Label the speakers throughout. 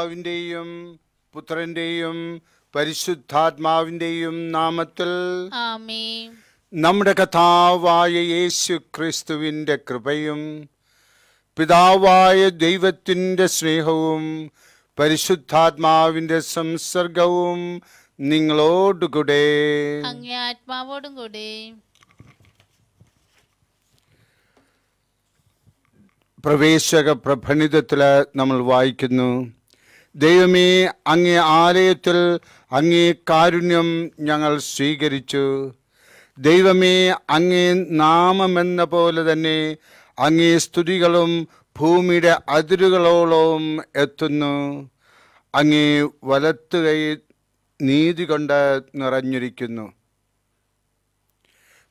Speaker 1: പിതാവിൻ്റെയും പുത്രൻ്റെയും പരിശുദ്ധാത്മാവിൻ്റെയും നാമത്തിൽ നമ്മുടെ കഥാവായ യേശു ക്രിസ്തുവിൻ്റെ കൃപയും പിതാവായ ദൈവത്തിൻ്റെ സ്നേഹവും പരിശുദ്ധാത്മാവിൻ്റെ സംസർഗവും നിങ്ങളോടുകൂടെ കൂടെ പ്രവേശക പ്രഭണിതത്തില് നമ്മൾ വായിക്കുന്നു ദൈവമേ അങ്ങേ ആലയത്തിൽ അങ്ങേ കാരുണ്യം ഞങ്ങൾ സ്വീകരിച്ചു ദൈവമേ അങ്ങേ നാമമെന്ന പോലെ തന്നെ അങ്ങേ സ്തുതികളും ഭൂമിയുടെ അതിരുകളോളവും എത്തുന്നു അങ്ങേ വലത്തുകൈ നീതി കൊണ്ട് നിറഞ്ഞിരിക്കുന്നു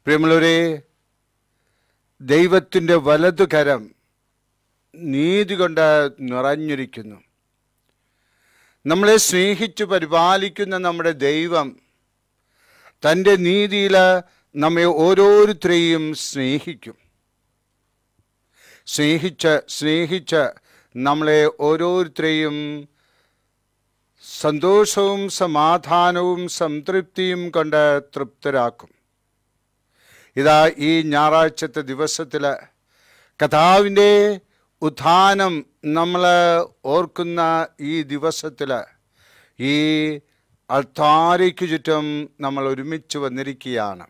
Speaker 1: പ്രിയമുള്ളവരെ ദൈവത്തിൻ്റെ വലതുകരം നീതി കൊണ്ട് നിറഞ്ഞിരിക്കുന്നു നമ്മളെ സ്നേഹിച്ചു പരിപാലിക്കുന്ന നമ്മുടെ ദൈവം തൻ്റെ നീതിയിൽ നമ്മെ ഓരോരുത്തരെയും സ്നേഹിക്കും സ്നേഹിച്ച് സ്നേഹിച്ച് നമ്മളെ ഓരോരുത്തരെയും സന്തോഷവും സമാധാനവും സംതൃപ്തിയും കൊണ്ട് തൃപ്തരാക്കും ഇതാ ഈ ഞായറാഴ്ചത്തെ ദിവസത്തിൽ കഥാവിൻ്റെ ഉത്ഥാനം നമ്മൾ ഓർക്കുന്ന ഈ ദിവസത്തിൽ ഈ അൾത്താരയ്ക്ക് ചുറ്റും നമ്മൾ ഒരുമിച്ച് വന്നിരിക്കുകയാണ്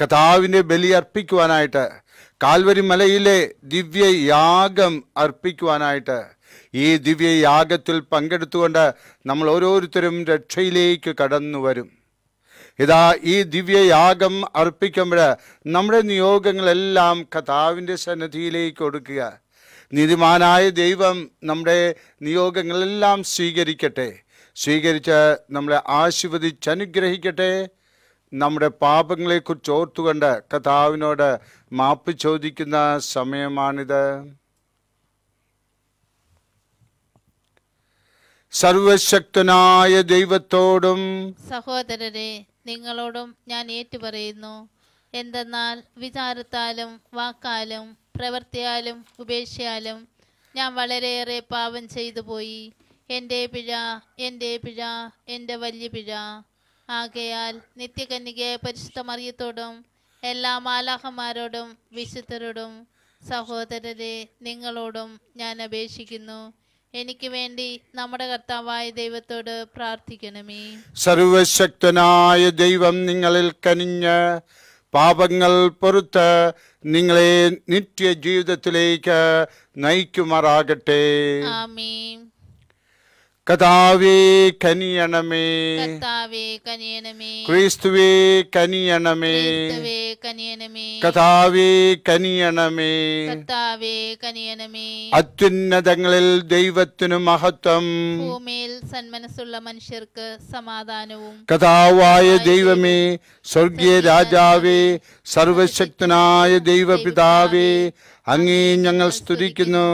Speaker 1: കഥാവിൻ്റെ ബലി അർപ്പിക്കുവാനായിട്ട് കാൽവരി മലയിലെ ദിവ്യ യാഗം അർപ്പിക്കുവാനായിട്ട് ഈ ദിവ്യ യാഗത്തിൽ പങ്കെടുത്തുകൊണ്ട് നമ്മൾ ഓരോരുത്തരും രക്ഷയിലേക്ക് കടന്നു വരും ഇതാ ഈ ദിവ്യയാഗം അർപ്പിക്കുമ്പോൾ നമ്മുടെ നിയോഗങ്ങളെല്ലാം കഥാവിൻ്റെ സന്നദ്ധിയിലേക്ക് കൊടുക്കുക നീതിമാനായ ദൈവം നമ്മുടെ നിയോഗങ്ങളെല്ലാം സ്വീകരിക്കട്ടെ സ്വീകരിച്ച് നമ്മളെ ആശീർവദിച്ച് അനുഗ്രഹിക്കട്ടെ നമ്മുടെ പാപങ്ങളെക്കുറിച്ച് ഓർത്തുകൊണ്ട് കഥാവിനോട് മാപ്പ് ചോദിക്കുന്ന സമയമാണിത് സർവശക്തനായ ദൈവത്തോടും
Speaker 2: സഹോദരരെ നിങ്ങളോടും ഞാൻ ഏറ്റുപറയുന്നു എന്തെന്നാൽ വിചാരത്താലും വാക്കാലും പ്രവൃത്തിയാലും ഉപേക്ഷയാലും ഞാൻ വളരെയേറെ പാപം ചെയ്തു പോയി എൻ്റെ പിഴ എൻ്റെ പിഴ എൻ്റെ വലിയ പിഴ ആകയാൽ നിത്യകന്യകയെ പരിശുദ്ധമറിയത്തോടും എല്ലാ മാലാഹന്മാരോടും വിശുദ്ധരോടും സഹോദരരെ നിങ്ങളോടും ഞാൻ അപേക്ഷിക്കുന്നു എനിക്ക് വേണ്ടി നമ്മുടെ കർത്താവായ ദൈവത്തോട് പ്രാർത്ഥിക്കണമേ
Speaker 1: സർവശക്തനായ ദൈവം നിങ്ങളിൽ കനിഞ്ഞ് പാപങ്ങൾ പൊറുത്ത് നിങ്ങളെ നിത്യജീവിതത്തിലേക്ക് നയിക്കുമാറാകട്ടെ ആമീൻ കഥാവേ കനിയണമേ ക്രിസ്തുവേ കനിയണമേ കഥാവേ കനിയണമേ അത്യുന്നതങ്ങളിൽ ദൈവത്തിനു മഹത്വം ഭൂമിയിൽ
Speaker 2: സന്മനസ്സുള്ള മനുഷ്യർക്ക് സമാധാനവും
Speaker 1: കഥാവായ ദൈവമേ സ്വർഗീയ രാജാവേ സർവശക്തനായ ദൈവപിതാവേ അങ്ങേ ഞങ്ങൾ സ്തുതിക്കുന്നു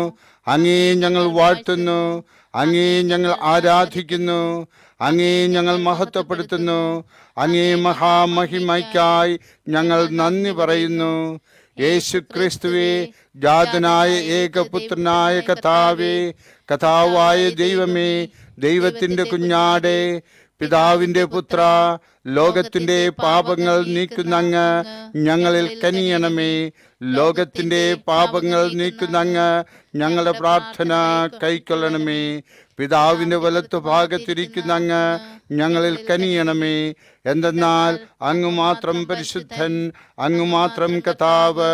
Speaker 1: അങ്ങേ ഞങ്ങൾ വാഴ്ത്തുന്നു അങ്ങേ ഞങ്ങൾ ആരാധിക്കുന്നു അങ്ങേ ഞങ്ങൾ മഹത്വപ്പെടുത്തുന്നു അങ്ങേ മഹാമഹിമയ്ക്കായി ഞങ്ങൾ നന്ദി പറയുന്നു യേശു ക്രിസ്തുവെ ജാതനായ ഏകപുത്രനായ കഥാവേ കഥാവായ ദൈവമേ ദൈവത്തിൻ്റെ കുഞ്ഞാടെ പിതാവിൻ്റെ പുത്ര ലോകത്തിന്റെ പാപങ്ങൾ നീക്കുന്ന അങ്ങ് ഞങ്ങളിൽ കനിയണമേ ലോകത്തിന്റെ പാപങ്ങൾ നീക്കുന്ന അങ്ങ് ഞങ്ങളുടെ പ്രാർത്ഥന കൈക്കൊള്ളണമേ പിതാവിന്റെ വലത്തു ഭാഗത്തിരിക്കുന്നങ്ങ് അങ്ങ് ഞങ്ങളിൽ കനിയണമേ എന്തെന്നാൽ അങ്ങ് മാത്രം പരിശുദ്ധൻ അങ്ങ് മാത്രം കഥാവ്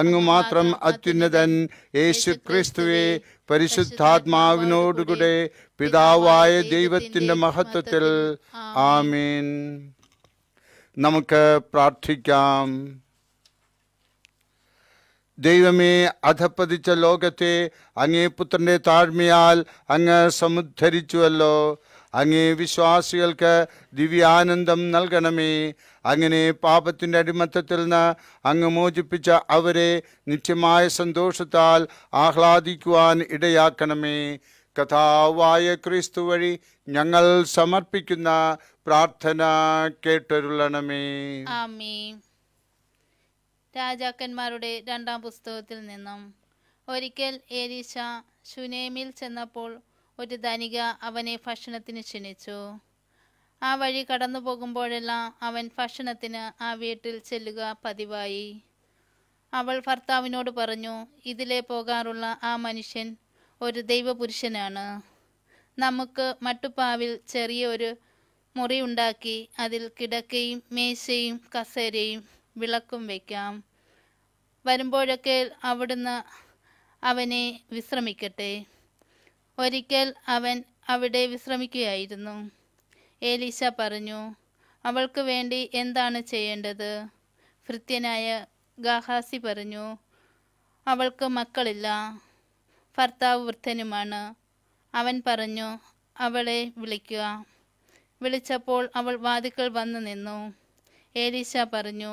Speaker 1: അങ്ങ് മാത്രം അത്യുന്നതൻ യേശു ക്രിസ്തുവെ പരിശുദ്ധാത്മാവിനോടുകൂടെ പിതാവായ ദൈവത്തിന്റെ മഹത്വത്തിൽ ആമീൻ നമുക്ക് പ്രാർത്ഥിക്കാം ദൈവമേ അധപ്പതിച്ച ലോകത്തെ അങ്ങേ പുത്രൻ്റെ താഴ്മയാൽ അങ്ങ് സമുദ്ധരിച്ചുവല്ലോ അങ്ങേ വിശ്വാസികൾക്ക് ദിവ്യാനന്ദം നൽകണമേ അങ്ങനെ പാപത്തിൻ്റെ അടിമത്തത്തിൽ നിന്ന് അങ്ങ് മോചിപ്പിച്ച അവരെ നിത്യമായ സന്തോഷത്താൽ ആഹ്ലാദിക്കുവാൻ ഇടയാക്കണമേ കഥാവായ ക്രിസ്തു വഴി ഞങ്ങൾ സമർപ്പിക്കുന്ന പ്രാർത്ഥന
Speaker 2: ആമീൻ രാജാക്കന്മാരുടെ രണ്ടാം പുസ്തകത്തിൽ നിന്നും ഒരിക്കൽ ഏരീശ ശുനേമിൽ ചെന്നപ്പോൾ ഒരു ധനിക അവനെ ഭക്ഷണത്തിന് ക്ഷണിച്ചു ആ വഴി കടന്നു പോകുമ്പോഴെല്ലാം അവൻ ഭക്ഷണത്തിന് ആ വീട്ടിൽ ചെല്ലുക പതിവായി അവൾ ഭർത്താവിനോട് പറഞ്ഞു ഇതിലെ പോകാറുള്ള ആ മനുഷ്യൻ ഒരു ദൈവപുരുഷനാണ് നമുക്ക് മട്ടുപ്പാവിൽ ചെറിയൊരു മുറി ഉണ്ടാക്കി അതിൽ കിടക്കയും മേശയും കസേരയും വിളക്കും വയ്ക്കാം വരുമ്പോഴൊക്കെ അവിടുന്ന് അവനെ വിശ്രമിക്കട്ടെ ഒരിക്കൽ അവൻ അവിടെ വിശ്രമിക്കുകയായിരുന്നു ഏലീശ പറഞ്ഞു അവൾക്ക് വേണ്ടി എന്താണ് ചെയ്യേണ്ടത് ഭൃത്യനായ ഗാഹാസി പറഞ്ഞു അവൾക്ക് മക്കളില്ല ഭർത്താവ് വൃദ്ധനുമാണ് അവൻ പറഞ്ഞു അവളെ വിളിക്കുക വിളിച്ചപ്പോൾ അവൾ വാതിക്കൽ വന്നു നിന്നു ഏലീശ പറഞ്ഞു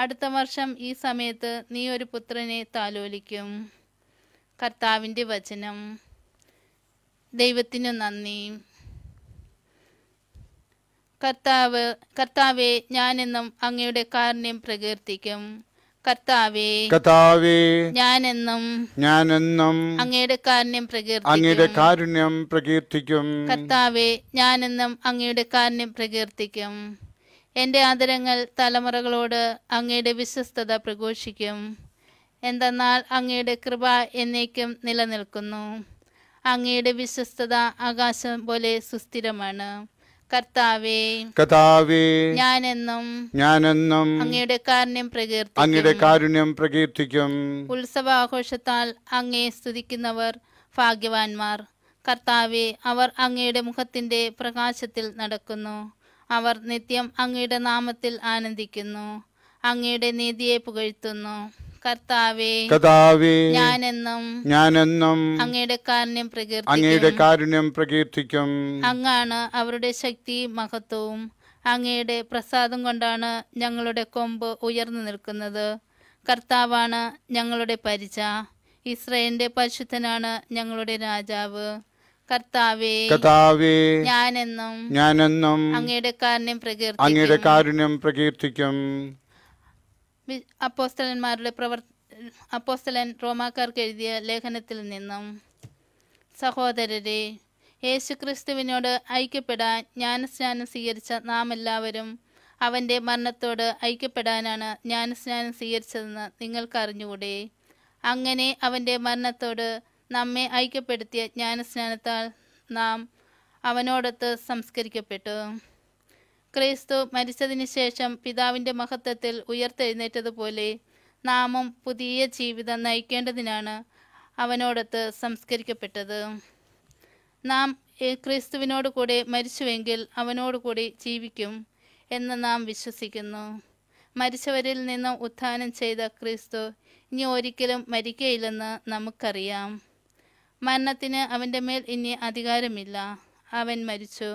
Speaker 2: അടുത്ത വർഷം ഈ സമയത്ത് നീ ഒരു പുത്രനെ താലോലിക്കും കർത്താവിൻ്റെ വചനം ദൈവത്തിനു നന്ദി കർത്താവ് കർത്താവെ ഞാനെന്നും അങ്ങയുടെ കാരണം പ്രകീർത്തിക്കും കർത്താവേ
Speaker 1: കർത്താവേ
Speaker 2: ഞാനെന്നും
Speaker 1: ഞാനെന്നും
Speaker 2: അങ്ങയുടെ കാരുണ്യം പ്രകീർത്തിക്കും അങ്ങയുടെ
Speaker 1: കാരുണ്യം പ്രകീർത്തിക്കും കർത്താവേ
Speaker 2: ഞാനെന്നും അങ്ങയുടെ കാരുണ്യം പ്രകീർത്തിക്കും എൻ്റെ ആദരങ്ങൾ തലമുറകളോട് അങ്ങയുടെ വിശ്വസ്തത പ്രഘോഷിക്കും എന്തെന്നാൽ അങ്ങയുടെ കൃപ എന്നേക്കും നിലനിൽക്കുന്നു അങ്ങയുടെ വിശ്വസ്തത ആകാശം പോലെ സുസ്ഥിരമാണ് കർത്താവേ
Speaker 1: കർത്താവേ
Speaker 2: ഞാനെന്നും
Speaker 1: ഞാനെന്നും അങ്ങയുടെ
Speaker 2: കാരുണ്യം പ്രകീർത്തി അങ്ങയുടെ
Speaker 1: കാരുണ്യം പ്രകീർത്തിക്കും
Speaker 2: ഉത്സവാഘോഷത്താൽ അങ്ങയെ സ്തുതിക്കുന്നവർ ഭാഗ്യവാന്മാർ കർത്താവെ അവർ അങ്ങയുടെ മുഖത്തിന്റെ പ്രകാശത്തിൽ നടക്കുന്നു അവർ നിത്യം അങ്ങയുടെ നാമത്തിൽ ആനന്ദിക്കുന്നു അങ്ങയുടെ നീതിയെ പുകഴ്ത്തുന്നു കർത്താവേ ഞാനെന്നും
Speaker 1: ഞാനെന്നും
Speaker 2: അങ്ങയുടെ കാരുണ്യം പ്രകീർത്തിക്കും അങ്ങയുടെ
Speaker 1: കാരുണ്യം പ്രകീർത്തിക്കും
Speaker 2: അങ്ങാണ് അവരുടെ ശക്തി മഹത്വവും അങ്ങയുടെ പ്രസാദം കൊണ്ടാണ് ഞങ്ങളുടെ കൊമ്പ് ഉയർന്നു നിൽക്കുന്നത് കർത്താവാണ് ഞങ്ങളുടെ പരിച ഇസ്രയേലിന്റെ പരിശുദ്ധനാണ് ഞങ്ങളുടെ രാജാവ് കർത്താവേ
Speaker 1: കർത്താവേ
Speaker 2: ഞാനെന്നും
Speaker 1: ഞാനെന്നും
Speaker 2: അങ്ങയുടെ കാരുണ്യം പ്രകീർത്തി അങ്ങയുടെ
Speaker 1: കാരുണ്യം പ്രകീർത്തിക്കും
Speaker 2: അപ്പോസ്തലന്മാരുടെ പ്രവർ അപ്പോസ്തലൻ റോമാക്കാർക്ക് എഴുതിയ ലേഖനത്തിൽ നിന്നും സഹോദരരെ യേശുക്രിസ്തുവിനോട് ഐക്യപ്പെടാൻ ജ്ഞാനസ്നാനം സ്വീകരിച്ച നാം എല്ലാവരും അവൻ്റെ മരണത്തോട് ഐക്യപ്പെടാനാണ് ജ്ഞാനസ്നാനം സ്വീകരിച്ചതെന്ന് നിങ്ങൾക്കറിഞ്ഞുകൂടെ അങ്ങനെ അവൻ്റെ മരണത്തോട് നമ്മെ ഐക്യപ്പെടുത്തിയ ജ്ഞാനസ്നാനത്താൽ നാം അവനോടൊത്ത് സംസ്കരിക്കപ്പെട്ടു ക്രിസ്തു മരിച്ചതിന് ശേഷം പിതാവിൻ്റെ മഹത്വത്തിൽ ഉയർത്തെഴുന്നേറ്റതുപോലെ നാമം പുതിയ ജീവിതം നയിക്കേണ്ടതിനാണ് അവനോടൊത്ത് സംസ്കരിക്കപ്പെട്ടത് നാം ക്രിസ്തുവിനോട് കൂടെ മരിച്ചുവെങ്കിൽ അവനോട് കൂടി ജീവിക്കും എന്ന് നാം വിശ്വസിക്കുന്നു മരിച്ചവരിൽ നിന്നും ഉത്ഥാനം ചെയ്ത ക്രിസ്തു ഇനി ഒരിക്കലും മരിക്കയില്ലെന്ന് നമുക്കറിയാം മരണത്തിന് അവൻ്റെ മേൽ ഇനി അധികാരമില്ല അവൻ മരിച്ചു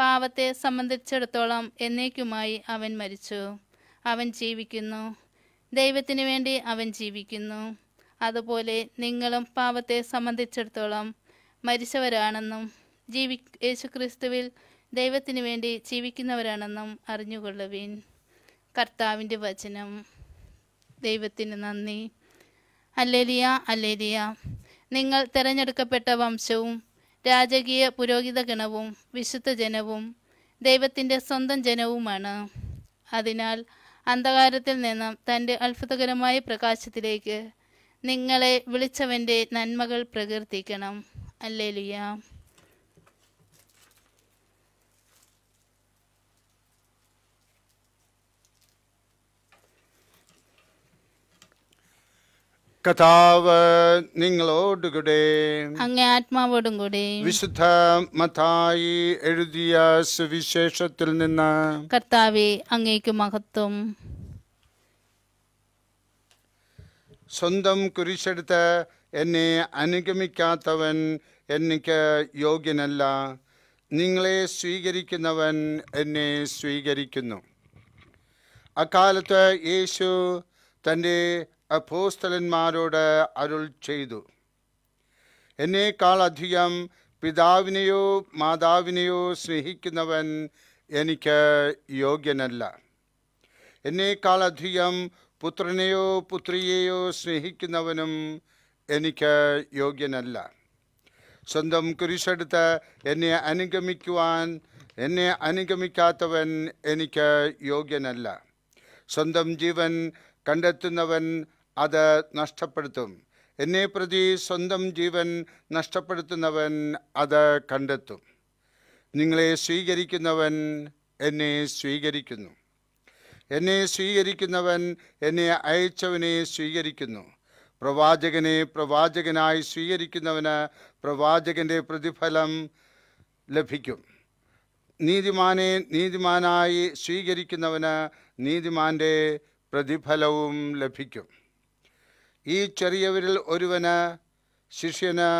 Speaker 2: പാവത്തെ സംബന്ധിച്ചിടത്തോളം എന്നേക്കുമായി അവൻ മരിച്ചു അവൻ ജീവിക്കുന്നു ദൈവത്തിന് വേണ്ടി അവൻ ജീവിക്കുന്നു അതുപോലെ നിങ്ങളും പാവത്തെ സംബന്ധിച്ചിടത്തോളം മരിച്ചവരാണെന്നും ജീവി യേശുക്രിസ്തുവിൽ ദൈവത്തിന് വേണ്ടി ജീവിക്കുന്നവരാണെന്നും അറിഞ്ഞുകൊള്ളുവിൻ കർത്താവിൻ്റെ വചനം ദൈവത്തിന് നന്ദി അല്ലേലിയ അല്ലേലിയ നിങ്ങൾ തിരഞ്ഞെടുക്കപ്പെട്ട വംശവും രാജകീയ പുരോഹിത ഗണവും വിശുദ്ധ ജനവും ദൈവത്തിൻ്റെ സ്വന്തം ജനവുമാണ് അതിനാൽ അന്ധകാരത്തിൽ നിന്നും തൻ്റെ അത്ഭുതകരമായ പ്രകാശത്തിലേക്ക് നിങ്ങളെ വിളിച്ചവൻ്റെ നന്മകൾ പ്രകീർത്തിക്കണം അല്ലേലിയ
Speaker 1: കഥാവ് നിങ്ങളോടുകൂടെ
Speaker 2: അങ്ങേ ആത്മാവോടും കൂടെ വിശുദ്ധ
Speaker 1: മതായി എഴുതിയ സുവിശേഷത്തിൽ നിന്ന്
Speaker 2: കർത്താവെ അങ്ങേക്ക് മഹത്വം
Speaker 1: സ്വന്തം കുരിശെടുത്ത് എന്നെ അനുഗമിക്കാത്തവൻ എനിക്ക് യോഗ്യനല്ല നിങ്ങളെ സ്വീകരിക്കുന്നവൻ എന്നെ സ്വീകരിക്കുന്നു അക്കാലത്ത് യേശു തൻ്റെ അപ്പോസ്തലന്മാരോട് അരുൾ ചെയ്തു എന്നേക്കാൾ അധികം പിതാവിനെയോ മാതാവിനെയോ സ്നേഹിക്കുന്നവൻ എനിക്ക് യോഗ്യനല്ല എന്നേക്കാൾ അധികം പുത്രനെയോ പുത്രിയെയോ സ്നേഹിക്കുന്നവനും എനിക്ക് യോഗ്യനല്ല സ്വന്തം കുരിശെടുത്ത് എന്നെ അനുഗമിക്കുവാൻ എന്നെ അനുഗമിക്കാത്തവൻ എനിക്ക് യോഗ്യനല്ല സ്വന്തം ജീവൻ കണ്ടെത്തുന്നവൻ അത് നഷ്ടപ്പെടുത്തും എന്നെ പ്രതി സ്വന്തം ജീവൻ നഷ്ടപ്പെടുത്തുന്നവൻ അത് കണ്ടെത്തും നിങ്ങളെ സ്വീകരിക്കുന്നവൻ എന്നെ സ്വീകരിക്കുന്നു എന്നെ സ്വീകരിക്കുന്നവൻ എന്നെ അയച്ചവനെ സ്വീകരിക്കുന്നു പ്രവാചകനെ പ്രവാചകനായി സ്വീകരിക്കുന്നവന് പ്രവാചകൻ്റെ പ്രതിഫലം ലഭിക്കും നീതിമാനെ നീതിമാനായി സ്വീകരിക്കുന്നവന് നീതിമാൻ്റെ പ്രതിഫലവും ലഭിക്കും ഈ ചെറിയവരിൽ ഒരുവന് ശിഷ്യന്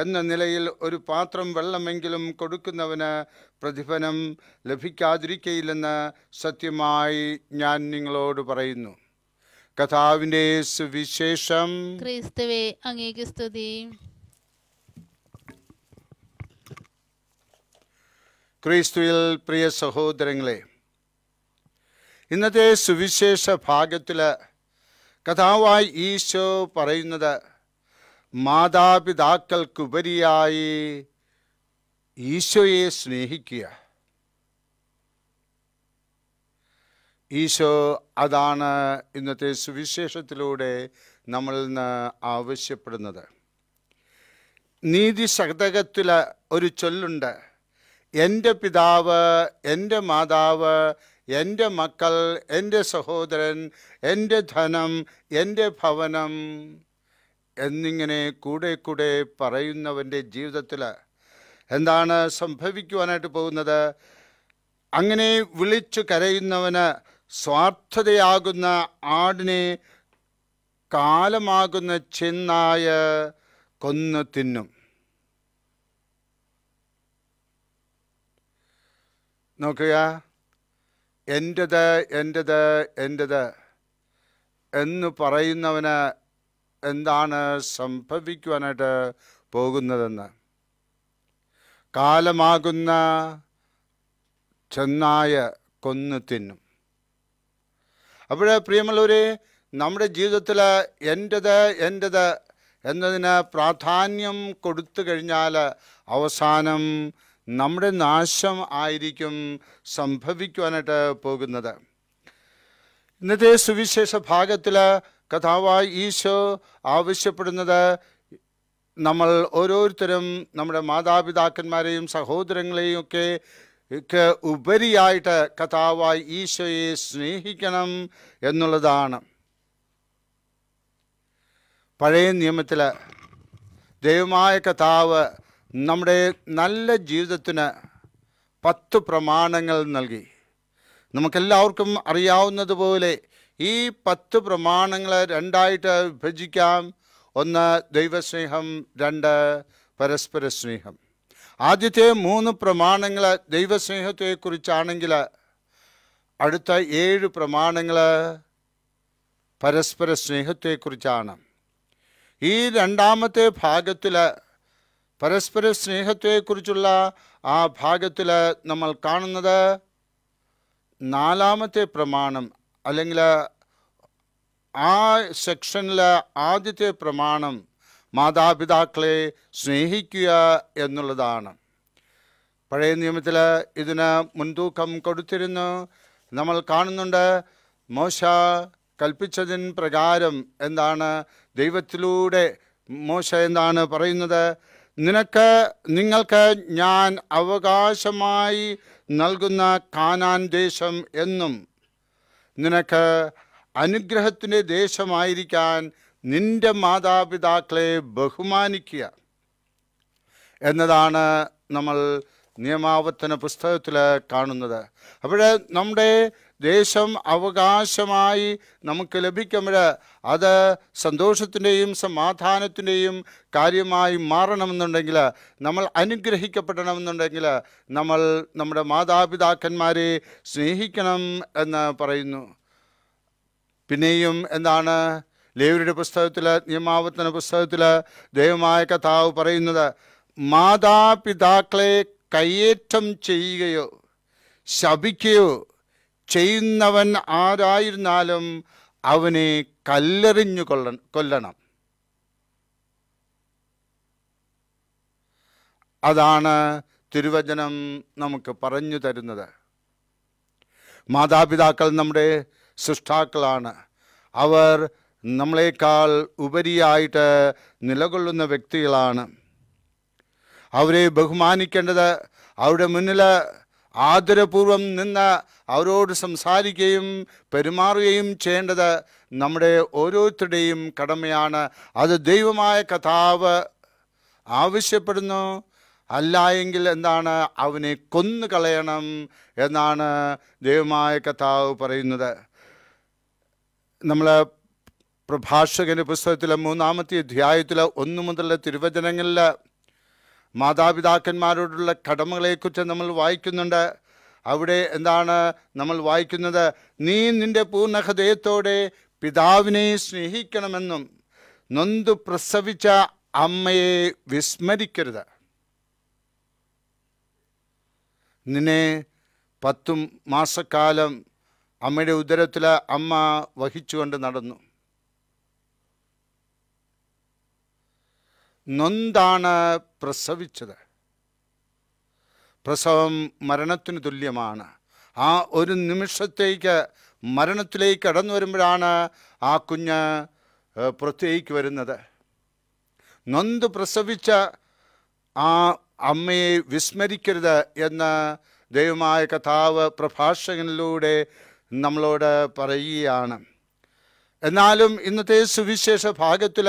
Speaker 1: എന്ന നിലയിൽ ഒരു പാത്രം വെള്ളമെങ്കിലും കൊടുക്കുന്നവന് പ്രതിഫലം ലഭിക്കാതിരിക്കയില്ലെന്ന് സത്യമായി ഞാൻ നിങ്ങളോട് പറയുന്നു കഥാവിൻ്റെ സുവിശേഷം
Speaker 2: ക്രിസ്തുവേ അങ്ങേക്ക് സ്തുതി
Speaker 1: ക്രിസ്തുവിൽ പ്രിയ സഹോദരങ്ങളെ ഇന്നത്തെ സുവിശേഷ ഭാഗത്തിൽ കഥാവായി ഈശോ പറയുന്നത് മാതാപിതാക്കൾക്കുപരിയായി ഈശോയെ സ്നേഹിക്കുക ഈശോ അതാണ് ഇന്നത്തെ സുവിശേഷത്തിലൂടെ നമ്മളിൽ നിന്ന് ആവശ്യപ്പെടുന്നത് നീതിശതകത്തിൽ ഒരു ചൊല്ലുണ്ട് എൻ്റെ പിതാവ് എൻ്റെ മാതാവ് എൻ്റെ മക്കൾ എൻ്റെ സഹോദരൻ എൻ്റെ ധനം എൻ്റെ ഭവനം എന്നിങ്ങനെ കൂടെ കൂടെ പറയുന്നവൻ്റെ ജീവിതത്തിൽ എന്താണ് സംഭവിക്കുവാനായിട്ട് പോകുന്നത് അങ്ങനെ വിളിച്ചു കരയുന്നവന് സ്വാർത്ഥതയാകുന്ന ആടിനെ കാലമാകുന്ന ചെന്നായ കൊന്നു തിന്നും നോക്കുക എൻ്റെത് എൻ്റെത് എൻ്റെത് എന്ന് പറയുന്നവന് എന്താണ് സംഭവിക്കുവാനായിട്ട് പോകുന്നതെന്ന് കാലമാകുന്ന ചെന്നായ കൊന്നു തിന്നും അപ്പോൾ പ്രിയമുള്ളവരെ നമ്മുടെ ജീവിതത്തിൽ എൻ്റെത് എൻ്റെത് എന്നതിന് പ്രാധാന്യം കൊടുത്തു കഴിഞ്ഞാൽ അവസാനം നമ്മുടെ നാശം ആയിരിക്കും സംഭവിക്കുവാനായിട്ട് പോകുന്നത് ഇന്നത്തെ സുവിശേഷ ഭാഗത്തിൽ കഥാവായി ഈശോ ആവശ്യപ്പെടുന്നത് നമ്മൾ ഓരോരുത്തരും നമ്മുടെ മാതാപിതാക്കന്മാരെയും സഹോദരങ്ങളെയും ഒക്കെ ഉപരിയായിട്ട് കഥാവായി ഈശോയെ സ്നേഹിക്കണം എന്നുള്ളതാണ് പഴയ നിയമത്തിൽ ദൈവമായ കഥാവ് നമ്മുടെ നല്ല ജീവിതത്തിന് പത്ത് പ്രമാണങ്ങൾ നൽകി നമുക്കെല്ലാവർക്കും അറിയാവുന്നതുപോലെ ഈ പത്ത് പ്രമാണങ്ങളെ രണ്ടായിട്ട് വിഭജിക്കാം ഒന്ന് ദൈവസ്നേഹം രണ്ട് പരസ്പര സ്നേഹം ആദ്യത്തെ മൂന്ന് പ്രമാണങ്ങൾ ദൈവസ്നേഹത്തെക്കുറിച്ചാണെങ്കിൽ അടുത്ത ഏഴ് പ്രമാണങ്ങൾ പരസ്പര സ്നേഹത്തെക്കുറിച്ചാണ് ഈ രണ്ടാമത്തെ ഭാഗത്തിൽ പരസ്പര സ്നേഹത്തെക്കുറിച്ചുള്ള ആ ഭാഗത്തിൽ നമ്മൾ കാണുന്നത് നാലാമത്തെ പ്രമാണം അല്ലെങ്കിൽ ആ സെക്ഷനിൽ ആദ്യത്തെ പ്രമാണം മാതാപിതാക്കളെ സ്നേഹിക്കുക എന്നുള്ളതാണ് പഴയ നിയമത്തിൽ ഇതിന് മുൻതൂക്കം കൊടുത്തിരുന്നു നമ്മൾ കാണുന്നുണ്ട് മോശ കൽപ്പിച്ചതിന് പ്രകാരം എന്താണ് ദൈവത്തിലൂടെ മോശ എന്താണ് പറയുന്നത് നിനക്ക് നിങ്ങൾക്ക് ഞാൻ അവകാശമായി നൽകുന്ന കാനാൻ ദേശം എന്നും നിനക്ക് അനുഗ്രഹത്തിൻ്റെ ദേശമായിരിക്കാൻ നിന്റെ മാതാപിതാക്കളെ ബഹുമാനിക്കുക എന്നതാണ് നമ്മൾ നിയമാവർത്തന പുസ്തകത്തിൽ കാണുന്നത് അപ്പോഴേ നമ്മുടെ ദേശം അവകാശമായി നമുക്ക് ലഭിക്കുമ്പോൾ അത് സന്തോഷത്തിൻ്റെയും സമാധാനത്തിൻ്റെയും കാര്യമായി മാറണമെന്നുണ്ടെങ്കിൽ നമ്മൾ അനുഗ്രഹിക്കപ്പെടണമെന്നുണ്ടെങ്കിൽ നമ്മൾ നമ്മുടെ മാതാപിതാക്കന്മാരെ സ്നേഹിക്കണം എന്ന് പറയുന്നു പിന്നെയും എന്താണ് ലേവരുടെ പുസ്തകത്തിൽ നിയമാവർത്തന പുസ്തകത്തിൽ ദൈവമായ കഥാവ് പറയുന്നത് മാതാപിതാക്കളെ കയ്യേറ്റം ചെയ്യുകയോ ശപിക്കുകയോ ചെയ്യുന്നവൻ ആരായിരുന്നാലും അവനെ കല്ലെറിഞ്ഞു കൊള്ള കൊല്ലണം അതാണ് തിരുവചനം നമുക്ക് പറഞ്ഞു തരുന്നത് മാതാപിതാക്കൾ നമ്മുടെ സൃഷ്ടാക്കളാണ് അവർ നമ്മളെക്കാൾ ഉപരിയായിട്ട് നിലകൊള്ളുന്ന വ്യക്തികളാണ് അവരെ ബഹുമാനിക്കേണ്ടത് അവരുടെ മുന്നിൽ ആദരപൂർവം നിന്ന് അവരോട് സംസാരിക്കുകയും പെരുമാറുകയും ചെയ്യേണ്ടത് നമ്മുടെ ഓരോരുത്തരുടെയും കടമയാണ് അത് ദൈവമായ കഥാവ് ആവശ്യപ്പെടുന്നു അല്ല എങ്കിൽ എന്താണ് അവനെ കൊന്നു കളയണം എന്നാണ് ദൈവമായ കഥാവ് പറയുന്നത് നമ്മൾ പ്രഭാഷകൻ്റെ പുസ്തകത്തിലെ മൂന്നാമത്തെ അധ്യായത്തിലെ ഒന്നു മുതലുള്ള തിരുവചനങ്ങളിൽ മാതാപിതാക്കന്മാരോടുള്ള കടമകളെക്കുറിച്ച് നമ്മൾ വായിക്കുന്നുണ്ട് അവിടെ എന്താണ് നമ്മൾ വായിക്കുന്നത് നീ നിന്റെ പൂർണ്ണ ഹൃദയത്തോടെ പിതാവിനെ സ്നേഹിക്കണമെന്നും നൊന്തു പ്രസവിച്ച അമ്മയെ വിസ്മരിക്കരുത് നിന്നെ പത്തും മാസക്കാലം അമ്മയുടെ ഉദരത്തിൽ അമ്മ വഹിച്ചുകൊണ്ട് നടന്നു നൊന്താണ് പ്രസവിച്ചത് പ്രസവം മരണത്തിന് തുല്യമാണ് ആ ഒരു നിമിഷത്തേക്ക് മരണത്തിലേക്ക് കടന്നു വരുമ്പോഴാണ് ആ കുഞ്ഞ് പുറത്തേക്ക് വരുന്നത് നൊന്ത് പ്രസവിച്ച ആ അമ്മയെ വിസ്മരിക്കരുത് എന്ന് ദൈവമായ കഥാവ് പ്രഭാഷകനിലൂടെ നമ്മളോട് പറയുകയാണ് എന്നാലും ഇന്നത്തെ സുവിശേഷ ഭാഗത്തിൽ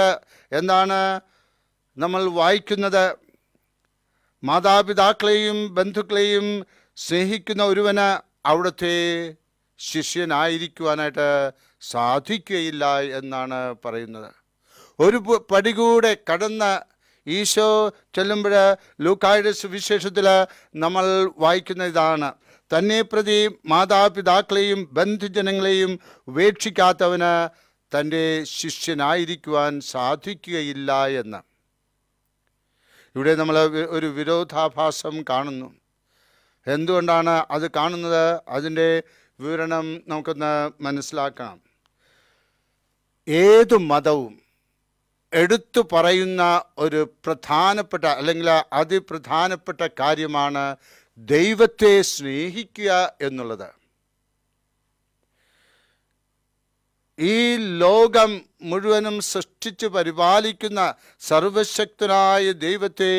Speaker 1: എന്താണ് നമ്മൾ വായിക്കുന്നത് മാതാപിതാക്കളെയും ബന്ധുക്കളെയും സ്നേഹിക്കുന്ന ഒരുവന് അവിടുത്തെ ശിഷ്യനായിരിക്കുവാനായിട്ട് സാധിക്കുകയില്ല എന്നാണ് പറയുന്നത് ഒരു പടി കൂടെ കടന്ന് ഈശോ ചെല്ലുമ്പോൾ ലൂക്കായുടെ സുവിശേഷത്തിൽ നമ്മൾ വായിക്കുന്ന ഇതാണ് തന്നെ പ്രതി മാതാപിതാക്കളെയും ബന്ധുജനങ്ങളെയും ഉപേക്ഷിക്കാത്തവന് തൻ്റെ ശിഷ്യനായിരിക്കുവാൻ സാധിക്കുകയില്ല എന്ന് ഇവിടെ നമ്മൾ ഒരു വിരോധാഭാസം കാണുന്നു എന്തുകൊണ്ടാണ് അത് കാണുന്നത് അതിൻ്റെ വിവരണം നമുക്കൊന്ന് മനസ്സിലാക്കണം ഏത് മതവും എടുത്തു പറയുന്ന ഒരു പ്രധാനപ്പെട്ട അല്ലെങ്കിൽ അതിപ്രധാനപ്പെട്ട കാര്യമാണ് ദൈവത്തെ സ്നേഹിക്കുക എന്നുള്ളത് ഈ ലോകം മുഴുവനും സൃഷ്ടിച്ചു പരിപാലിക്കുന്ന സർവശക്തനായ ദൈവത്തെ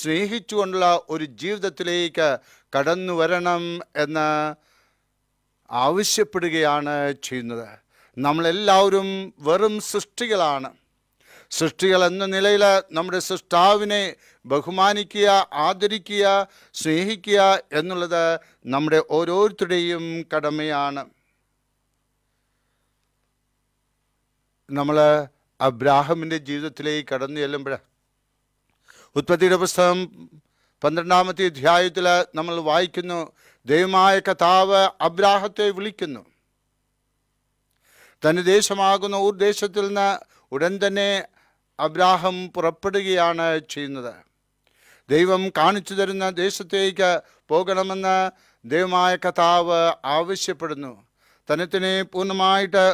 Speaker 1: സ്നേഹിച്ചുകൊണ്ടുള്ള ഒരു ജീവിതത്തിലേക്ക് കടന്നു വരണം എന്ന് ആവശ്യപ്പെടുകയാണ് ചെയ്യുന്നത് നമ്മളെല്ലാവരും വെറും സൃഷ്ടികളാണ് സൃഷ്ടികൾ എന്ന നിലയിൽ നമ്മുടെ സൃഷ്ടാവിനെ ബഹുമാനിക്കുക ആദരിക്കുക സ്നേഹിക്കുക എന്നുള്ളത് നമ്മുടെ ഓരോരുത്തരുടെയും കടമയാണ് നമ്മൾ അബ്രാഹമിൻ്റെ ജീവിതത്തിലേക്ക് കടന്നു ചെല്ലുമ്പോൾ ഉത്പത്തിയുടെ പുസ്തകം പന്ത്രണ്ടാമത്തെ അധ്യായത്തിൽ നമ്മൾ വായിക്കുന്നു ദൈവമായ കഥാവ് അബ്രാഹത്തെ വിളിക്കുന്നു തൻ്റെ ദേശമാകുന്ന ഒരു ദേശത്തിൽ നിന്ന് ഉടൻ തന്നെ അബ്രാഹം പുറപ്പെടുകയാണ് ചെയ്യുന്നത് ദൈവം കാണിച്ചു തരുന്ന ദേശത്തേക്ക് പോകണമെന്ന് ദൈവമായ കഥാവ് ആവശ്യപ്പെടുന്നു തനത്തിനെ പൂർണ്ണമായിട്ട്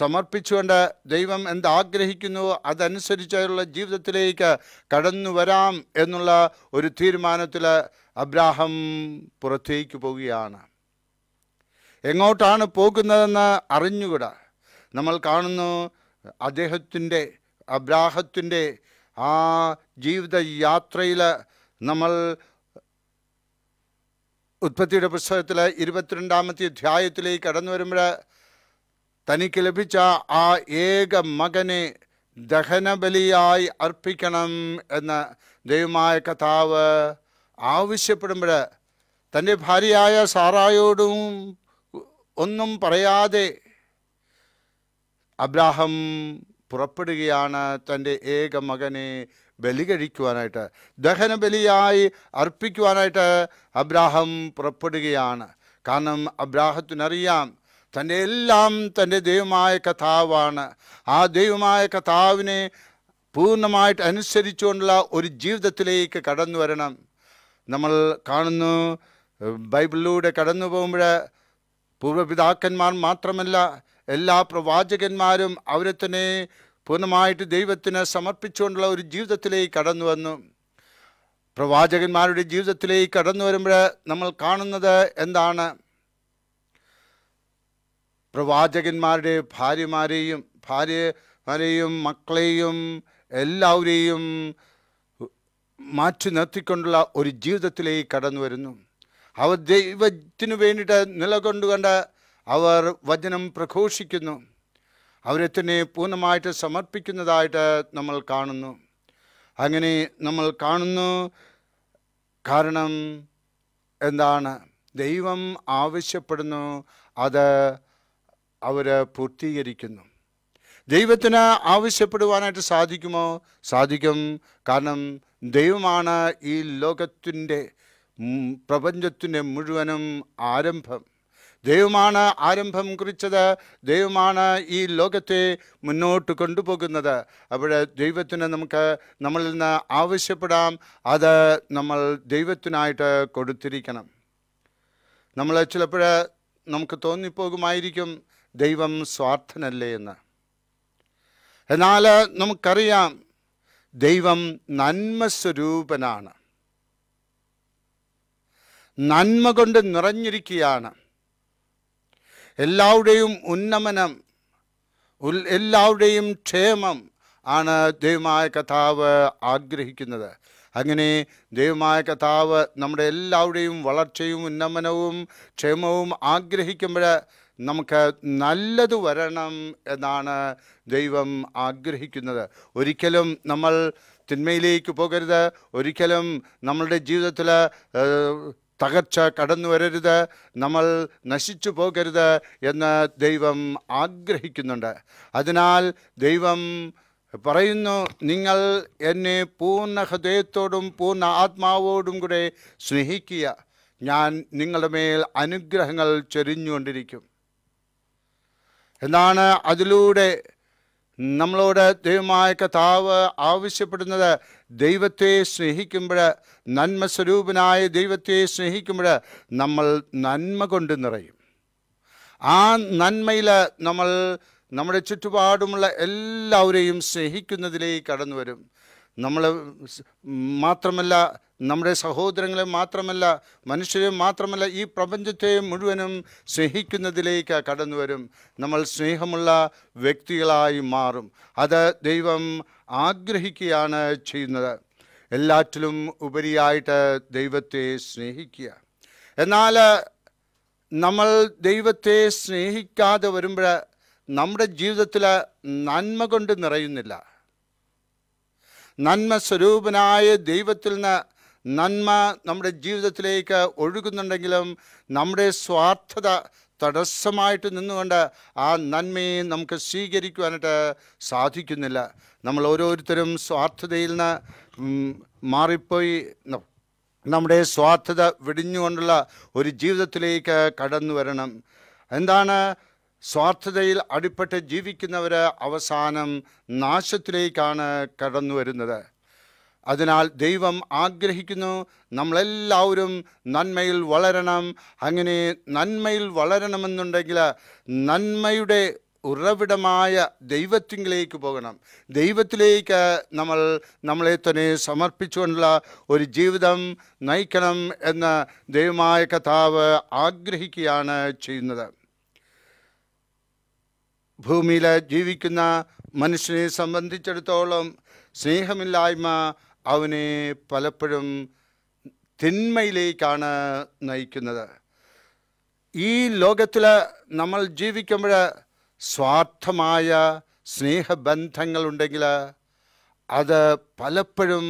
Speaker 1: സമർപ്പിച്ചുകൊണ്ട് ദൈവം എന്താഗ്രഹിക്കുന്നു അതനുസരിച്ചുള്ള ജീവിതത്തിലേക്ക് കടന്നു വരാം എന്നുള്ള ഒരു തീരുമാനത്തിൽ അബ്രാഹം പുറത്തേക്ക് പോവുകയാണ് എങ്ങോട്ടാണ് പോകുന്നതെന്ന് അറിഞ്ഞുകൂട നമ്മൾ കാണുന്നു അദ്ദേഹത്തിൻ്റെ അബ്രാഹത്തിൻ്റെ ആ ജീവിത നമ്മൾ ഉത്പത്തിയുടെ പുസ്തകത്തിൽ ഇരുപത്തിരണ്ടാമത്തെ അധ്യായത്തിലേക്ക് കടന്നു വരുമ്പോൾ തനിക്ക് ലഭിച്ച ആ ഏക മകനെ ദഹനബലിയായി അർപ്പിക്കണം എന്ന് ദൈവമായ കഥാവ് ആവശ്യപ്പെടുമ്പോൾ തൻ്റെ ഭാര്യയായ സാറായോടും ഒന്നും പറയാതെ അബ്രാഹം പുറപ്പെടുകയാണ് തൻ്റെ ഏക മകനെ ബലി കഴിക്കുവാനായിട്ട് ദഹനബലിയായി അർപ്പിക്കുവാനായിട്ട് അബ്രാഹം പുറപ്പെടുകയാണ് കാരണം അബ്രാഹത്തിനറിയാം തൻ്റെ എല്ലാം തൻ്റെ ദൈവമായ കഥാവാണ് ആ ദൈവമായ കഥാവിനെ പൂർണ്ണമായിട്ട് അനുസരിച്ചുകൊണ്ടുള്ള ഒരു ജീവിതത്തിലേക്ക് കടന്നു വരണം നമ്മൾ കാണുന്നു ബൈബിളിലൂടെ കടന്നു പോകുമ്പോൾ പൂർവ്വപിതാക്കന്മാർ മാത്രമല്ല എല്ലാ പ്രവാചകന്മാരും അവരെ തന്നെ പൂർണ്ണമായിട്ട് ദൈവത്തിന് സമർപ്പിച്ചുകൊണ്ടുള്ള ഒരു ജീവിതത്തിലേക്ക് കടന്നു വന്നു പ്രവാചകന്മാരുടെ ജീവിതത്തിലേക്ക് കടന്നു വരുമ്പോൾ നമ്മൾ കാണുന്നത് എന്താണ് പ്രവാചകന്മാരുടെ ഭാര്യമാരെയും ഭാര്യമാരെയും മക്കളെയും എല്ലാവരെയും മാറ്റി നിർത്തിക്കൊണ്ടുള്ള ഒരു ജീവിതത്തിലേക്ക് കടന്നു വരുന്നു അവർ ദൈവത്തിനു വേണ്ടിയിട്ട് നിലകൊണ്ടുകൊണ്ട് അവർ വചനം പ്രഘോഷിക്കുന്നു അവരെ തന്നെ പൂർണ്ണമായിട്ട് സമർപ്പിക്കുന്നതായിട്ട് നമ്മൾ കാണുന്നു അങ്ങനെ നമ്മൾ കാണുന്നു കാരണം എന്താണ് ദൈവം ആവശ്യപ്പെടുന്നു അത് അവർ പൂർത്തീകരിക്കുന്നു ദൈവത്തിന് ആവശ്യപ്പെടുവാനായിട്ട് സാധിക്കുമോ സാധിക്കും കാരണം ദൈവമാണ് ഈ ലോകത്തിൻ്റെ പ്രപഞ്ചത്തിൻ്റെ മുഴുവനും ആരംഭം ദൈവമാണ് ആരംഭം കുറിച്ചത് ദൈവമാണ് ഈ ലോകത്തെ മുന്നോട്ട് കൊണ്ടുപോകുന്നത് അവിടെ ദൈവത്തിന് നമുക്ക് നമ്മളിൽ നിന്ന് ആവശ്യപ്പെടാം അത് നമ്മൾ ദൈവത്തിനായിട്ട് കൊടുത്തിരിക്കണം നമ്മൾ ചിലപ്പോൾ നമുക്ക് തോന്നിപ്പോകുമായിരിക്കും ദൈവം സ്വാർത്ഥനല്ലേ എന്ന് എന്നാൽ നമുക്കറിയാം ദൈവം നന്മ സ്വരൂപനാണ് നന്മ കൊണ്ട് നിറഞ്ഞിരിക്കുകയാണ് എല്ലാവരുടെയും ഉന്നമനം എല്ലാവരുടെയും ക്ഷേമം ആണ് ദൈവമായ കഥാവ് ആഗ്രഹിക്കുന്നത് അങ്ങനെ ദൈവമായ കഥാവ് നമ്മുടെ എല്ലാവരുടെയും വളർച്ചയും ഉന്നമനവും ക്ഷേമവും ആഗ്രഹിക്കുമ്പോൾ നമുക്ക് നല്ലത് വരണം എന്നാണ് ദൈവം ആഗ്രഹിക്കുന്നത് ഒരിക്കലും നമ്മൾ തിന്മയിലേക്ക് പോകരുത് ഒരിക്കലും നമ്മളുടെ ജീവിതത്തിൽ തകർച്ച കടന്നു വരരുത് നമ്മൾ നശിച്ചു പോകരുത് എന്ന് ദൈവം ആഗ്രഹിക്കുന്നുണ്ട് അതിനാൽ ദൈവം പറയുന്നു നിങ്ങൾ എന്നെ പൂർണ്ണ ഹൃദയത്തോടും പൂർണ്ണ ആത്മാവോടും കൂടെ സ്നേഹിക്കുക ഞാൻ നിങ്ങളുടെ മേൽ അനുഗ്രഹങ്ങൾ ചൊരിഞ്ഞുകൊണ്ടിരിക്കും എന്നാണ് അതിലൂടെ നമ്മളോട് ദൈവമായ കഥാവ് ആവശ്യപ്പെടുന്നത് ദൈവത്തെ സ്നേഹിക്കുമ്പോൾ നന്മ സ്വരൂപനായ ദൈവത്തെ സ്നേഹിക്കുമ്പോൾ നമ്മൾ നന്മ കൊണ്ട് നിറയും ആ നന്മയിൽ നമ്മൾ നമ്മുടെ ചുറ്റുപാടുമുള്ള എല്ലാവരെയും സ്നേഹിക്കുന്നതിലേക്ക് കടന്നു വരും നമ്മൾ മാത്രമല്ല നമ്മുടെ സഹോദരങ്ങളെ മാത്രമല്ല മനുഷ്യരെ മാത്രമല്ല ഈ പ്രപഞ്ചത്തെ മുഴുവനും സ്നേഹിക്കുന്നതിലേക്ക് കടന്നു വരും നമ്മൾ സ്നേഹമുള്ള വ്യക്തികളായി മാറും അത് ദൈവം ആഗ്രഹിക്കുകയാണ് ചെയ്യുന്നത് എല്ലാറ്റിലും ഉപരിയായിട്ട് ദൈവത്തെ സ്നേഹിക്കുക എന്നാൽ നമ്മൾ ദൈവത്തെ സ്നേഹിക്കാതെ വരുമ്പോൾ നമ്മുടെ ജീവിതത്തിൽ നന്മ കൊണ്ട് നിറയുന്നില്ല നന്മ സ്വരൂപനായ ദൈവത്തിൽ നിന്ന് നന്മ നമ്മുടെ ജീവിതത്തിലേക്ക് ഒഴുകുന്നുണ്ടെങ്കിലും നമ്മുടെ സ്വാർത്ഥത തടസ്സമായിട്ട് നിന്നുകൊണ്ട് ആ നന്മയെ നമുക്ക് സ്വീകരിക്കുവാനായിട്ട് സാധിക്കുന്നില്ല നമ്മൾ ഓരോരുത്തരും സ്വാർത്ഥതയിൽ നിന്ന് മാറിപ്പോയി നമ്മുടെ സ്വാർത്ഥത വെടിഞ്ഞുകൊണ്ടുള്ള ഒരു ജീവിതത്തിലേക്ക് കടന്നു വരണം എന്താണ് സ്വാർത്ഥതയിൽ അടിപ്പെട്ട് ജീവിക്കുന്നവർ അവസാനം നാശത്തിലേക്കാണ് കടന്നു വരുന്നത് അതിനാൽ ദൈവം ആഗ്രഹിക്കുന്നു നമ്മളെല്ലാവരും നന്മയിൽ വളരണം അങ്ങനെ നന്മയിൽ വളരണമെന്നുണ്ടെങ്കിൽ നന്മയുടെ ഉറവിടമായ ദൈവത്തിങ്കിലേക്ക് പോകണം ദൈവത്തിലേക്ക് നമ്മൾ നമ്മളെ തന്നെ സമർപ്പിച്ചുകൊണ്ടുള്ള ഒരു ജീവിതം നയിക്കണം എന്ന് ദൈവമായ കഥാവ് ആഗ്രഹിക്കുകയാണ് ചെയ്യുന്നത് ഭൂമിയിൽ ജീവിക്കുന്ന മനുഷ്യനെ സംബന്ധിച്ചിടത്തോളം സ്നേഹമില്ലായ്മ അവനെ പലപ്പോഴും തിന്മയിലേക്കാണ് നയിക്കുന്നത് ഈ ലോകത്തിൽ നമ്മൾ ജീവിക്കുമ്പോൾ സ്വാർത്ഥമായ സ്നേഹബന്ധങ്ങളുണ്ടെങ്കിൽ അത് പലപ്പോഴും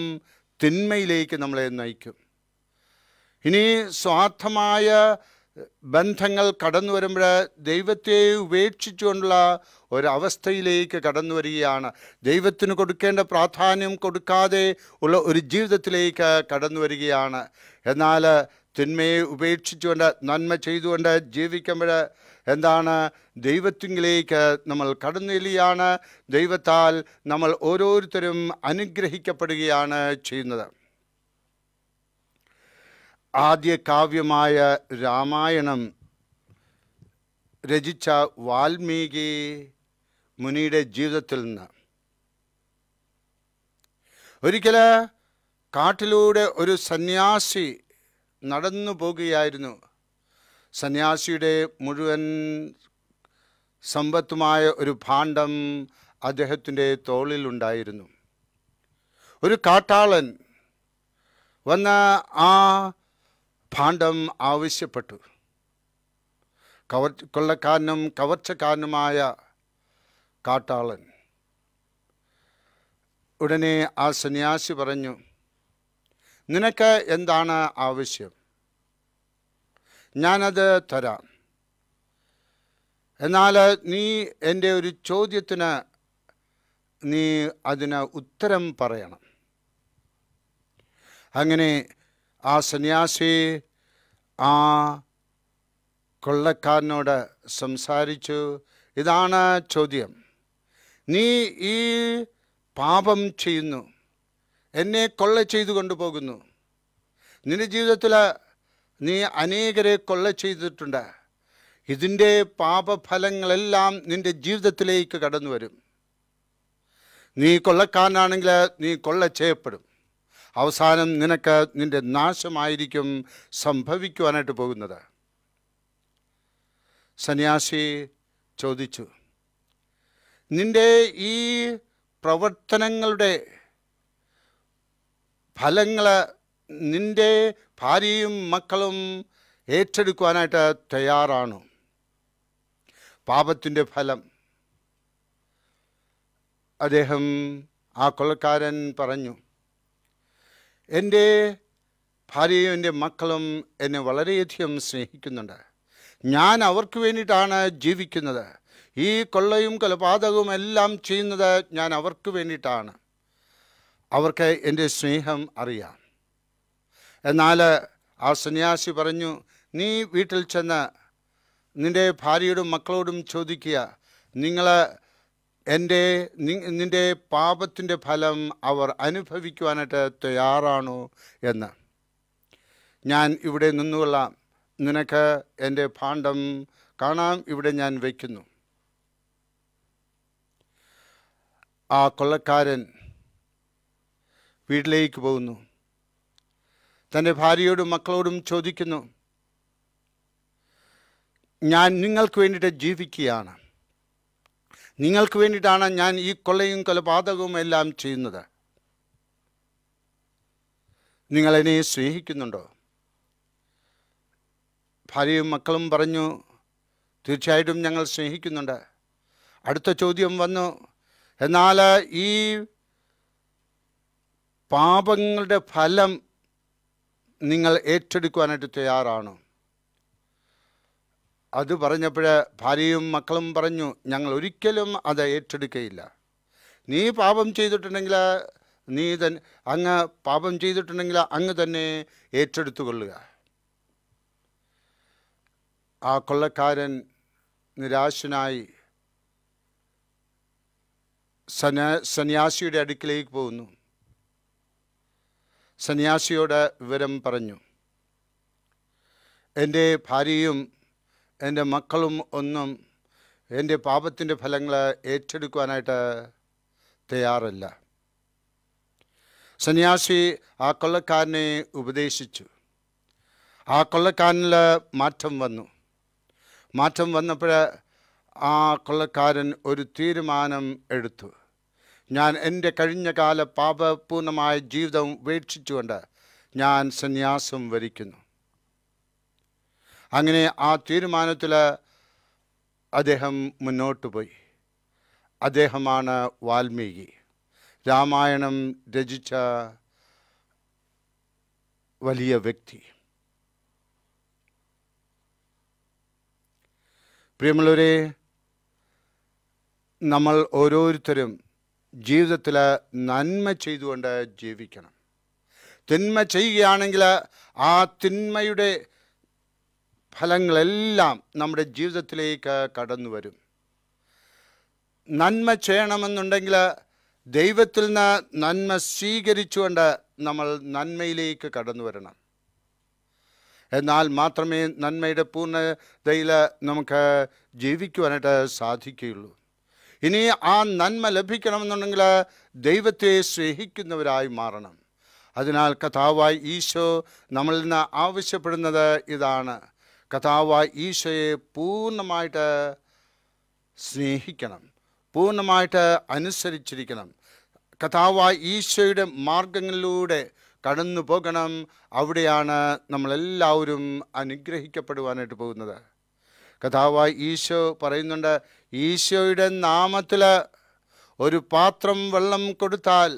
Speaker 1: തിന്മയിലേക്ക് നമ്മളെ നയിക്കും ഇനി സ്വാർത്ഥമായ ബന്ധങ്ങൾ കടന്നു വരുമ്പോൾ ദൈവത്തെ ഉപേക്ഷിച്ചുകൊണ്ടുള്ള ഒരവസ്ഥയിലേക്ക് കടന്നു വരികയാണ് ദൈവത്തിന് കൊടുക്കേണ്ട പ്രാധാന്യം കൊടുക്കാതെ ഉള്ള ഒരു ജീവിതത്തിലേക്ക് കടന്നു വരികയാണ് എന്നാൽ തിന്മയെ ഉപേക്ഷിച്ചുകൊണ്ട് നന്മ ചെയ്തുകൊണ്ട് ജീവിക്കുമ്പോൾ എന്താണ് ദൈവത്തിങ്കിലേക്ക് നമ്മൾ കടന്നിലിയാണ് ദൈവത്താൽ നമ്മൾ ഓരോരുത്തരും അനുഗ്രഹിക്കപ്പെടുകയാണ് ചെയ്യുന്നത് ആദ്യ കാവ്യമായ രാമായണം രചിച്ച വാൽമീകി മുനിയുടെ ജീവിതത്തിൽ നിന്ന് ഒരിക്കൽ കാട്ടിലൂടെ ഒരു സന്യാസി നടന്നു പോകുകയായിരുന്നു സന്യാസിയുടെ മുഴുവൻ സമ്പത്തുമായ ഒരു ഭാണ്ഡം അദ്ദേഹത്തിൻ്റെ തോളിലുണ്ടായിരുന്നു ഒരു കാട്ടാളൻ വന്ന ആ ഭാണ്ഡം ആവശ്യപ്പെട്ടു കവർ കൊള്ളക്കാരനും കവർച്ചക്കാരനുമായ കാട്ടാളൻ ഉടനെ ആ സന്യാസി പറഞ്ഞു നിനക്ക് എന്താണ് ആവശ്യം ഞാനത് തരാം എന്നാൽ നീ എൻ്റെ ഒരു ചോദ്യത്തിന് നീ അതിന് ഉത്തരം പറയണം അങ്ങനെ ആ സന്യാസി ആ കൊള്ളക്കാരനോട് സംസാരിച്ചു ഇതാണ് ചോദ്യം നീ ഈ പാപം ചെയ്യുന്നു എന്നെ കൊള്ള ചെയ്തു കൊണ്ടുപോകുന്നു നിന്റെ ജീവിതത്തിൽ നീ അനേകരെ കൊള്ള ചെയ്തിട്ടുണ്ട് ഇതിൻ്റെ പാപഫലങ്ങളെല്ലാം നിന്റെ ജീവിതത്തിലേക്ക് കടന്നു വരും നീ കൊള്ളക്കാരനാണെങ്കിൽ നീ കൊള്ള ചെയ്യപ്പെടും അവസാനം നിനക്ക് നിൻ്റെ നാശമായിരിക്കും സംഭവിക്കുവാനായിട്ട് പോകുന്നത് സന്യാസി ചോദിച്ചു നിൻ്റെ ഈ പ്രവർത്തനങ്ങളുടെ ഫലങ്ങൾ നിൻ്റെ ഭാര്യയും മക്കളും ഏറ്റെടുക്കുവാനായിട്ട് തയ്യാറാണ് പാപത്തിൻ്റെ ഫലം അദ്ദേഹം ആ കൊള്ളക്കാരൻ പറഞ്ഞു എൻ്റെ ഭാര്യയും എൻ്റെ മക്കളും എന്നെ വളരെയധികം സ്നേഹിക്കുന്നുണ്ട് ഞാൻ അവർക്ക് വേണ്ടിയിട്ടാണ് ജീവിക്കുന്നത് ഈ കൊള്ളയും കൊലപാതകവും എല്ലാം ചെയ്യുന്നത് ഞാൻ അവർക്ക് വേണ്ടിയിട്ടാണ് അവർക്ക് എൻ്റെ സ്നേഹം അറിയാം എന്നാൽ ആ സന്യാസി പറഞ്ഞു നീ വീട്ടിൽ ചെന്ന് നിൻ്റെ ഭാര്യയോടും മക്കളോടും ചോദിക്കുക നിങ്ങൾ എൻ്റെ നിൻ്റെ പാപത്തിൻ്റെ ഫലം അവർ അനുഭവിക്കുവാനായിട്ട് തയ്യാറാണോ എന്ന് ഞാൻ ഇവിടെ നിന്നുകൊള്ളാം നിനക്ക് എൻ്റെ ഭാണ്ഡം കാണാം ഇവിടെ ഞാൻ വയ്ക്കുന്നു ആ കൊള്ളക്കാരൻ വീട്ടിലേക്ക് പോകുന്നു തൻ്റെ ഭാര്യയോടും മക്കളോടും ചോദിക്കുന്നു ഞാൻ നിങ്ങൾക്ക് വേണ്ടിയിട്ട് ജീവിക്കുകയാണ് നിങ്ങൾക്ക് വേണ്ടിയിട്ടാണ് ഞാൻ ഈ കൊള്ളയും കൊലപാതകവും എല്ലാം ചെയ്യുന്നത് നിങ്ങളെന്നെ സ്നേഹിക്കുന്നുണ്ടോ ഭാര്യയും മക്കളും പറഞ്ഞു തീർച്ചയായിട്ടും ഞങ്ങൾ സ്നേഹിക്കുന്നുണ്ട് അടുത്ത ചോദ്യം വന്നു എന്നാൽ ഈ പാപങ്ങളുടെ ഫലം നിങ്ങൾ ഏറ്റെടുക്കുവാനായിട്ട് തയ്യാറാണോ അത് പറഞ്ഞപ്പോൾ ഭാര്യയും മക്കളും പറഞ്ഞു ഞങ്ങൾ ഒരിക്കലും അത് ഏറ്റെടുക്കുകയില്ല നീ പാപം ചെയ്തിട്ടുണ്ടെങ്കിൽ നീ തന്നെ അങ്ങ് പാപം ചെയ്തിട്ടുണ്ടെങ്കിൽ അങ്ങ് തന്നെ ഏറ്റെടുത്തു കൊള്ളുക ആ കൊള്ളക്കാരൻ നിരാശനായി സന്യാസിയുടെ അടുക്കിലേക്ക് പോകുന്നു സന്യാസിയോട് വിവരം പറഞ്ഞു എൻ്റെ ഭാര്യയും എൻ്റെ മക്കളും ഒന്നും എൻ്റെ പാപത്തിൻ്റെ ഫലങ്ങൾ ഏറ്റെടുക്കുവാനായിട്ട് തയ്യാറല്ല സന്യാസി ആ കൊള്ളക്കാരനെ ഉപദേശിച്ചു ആ കൊള്ളക്കാരനിൽ മാറ്റം വന്നു മാറ്റം വന്നപ്പോൾ ആ കൊള്ളക്കാരൻ ഒരു തീരുമാനം എടുത്തു ഞാൻ എൻ്റെ കഴിഞ്ഞ കാല പാപപൂർണമായ ജീവിതം ഉപേക്ഷിച്ചുകൊണ്ട് ഞാൻ സന്യാസം വരിക്കുന്നു അങ്ങനെ ആ തീരുമാനത്തിൽ അദ്ദേഹം മുന്നോട്ട് പോയി അദ്ദേഹമാണ് വാൽമീകി രാമായണം രചിച്ച വലിയ വ്യക്തി പ്രിയമുള്ളവരെ നമ്മൾ ഓരോരുത്തരും ജീവിതത്തിൽ നന്മ ചെയ്തുകൊണ്ട് ജീവിക്കണം തിന്മ ചെയ്യുകയാണെങ്കിൽ ആ തിന്മയുടെ ഫലങ്ങളെല്ലാം നമ്മുടെ ജീവിതത്തിലേക്ക് കടന്നു വരും നന്മ ചെയ്യണമെന്നുണ്ടെങ്കിൽ ദൈവത്തിൽ നിന്ന് നന്മ സ്വീകരിച്ചുകൊണ്ട് നമ്മൾ നന്മയിലേക്ക് കടന്നു വരണം എന്നാൽ മാത്രമേ നന്മയുടെ പൂർണ്ണതയിൽ നമുക്ക് ജീവിക്കുവാനായിട്ട് സാധിക്കുകയുള്ളൂ ഇനി ആ നന്മ ലഭിക്കണമെന്നുണ്ടെങ്കിൽ ദൈവത്തെ സ്നേഹിക്കുന്നവരായി മാറണം അതിനാൽ കഥാവായി ഈശോ നമ്മളിൽ നിന്ന് ആവശ്യപ്പെടുന്നത് ഇതാണ് കഥാവായ ഈശോയെ പൂർണ്ണമായിട്ട് സ്നേഹിക്കണം പൂർണ്ണമായിട്ട് അനുസരിച്ചിരിക്കണം കഥാവായ ഈശോയുടെ മാർഗങ്ങളിലൂടെ കടന്നു പോകണം അവിടെയാണ് നമ്മളെല്ലാവരും അനുഗ്രഹിക്കപ്പെടുവാനായിട്ട് പോകുന്നത് കഥാവായി ഈശോ പറയുന്നുണ്ട് ഈശോയുടെ നാമത്തിൽ ഒരു പാത്രം വെള്ളം കൊടുത്താൽ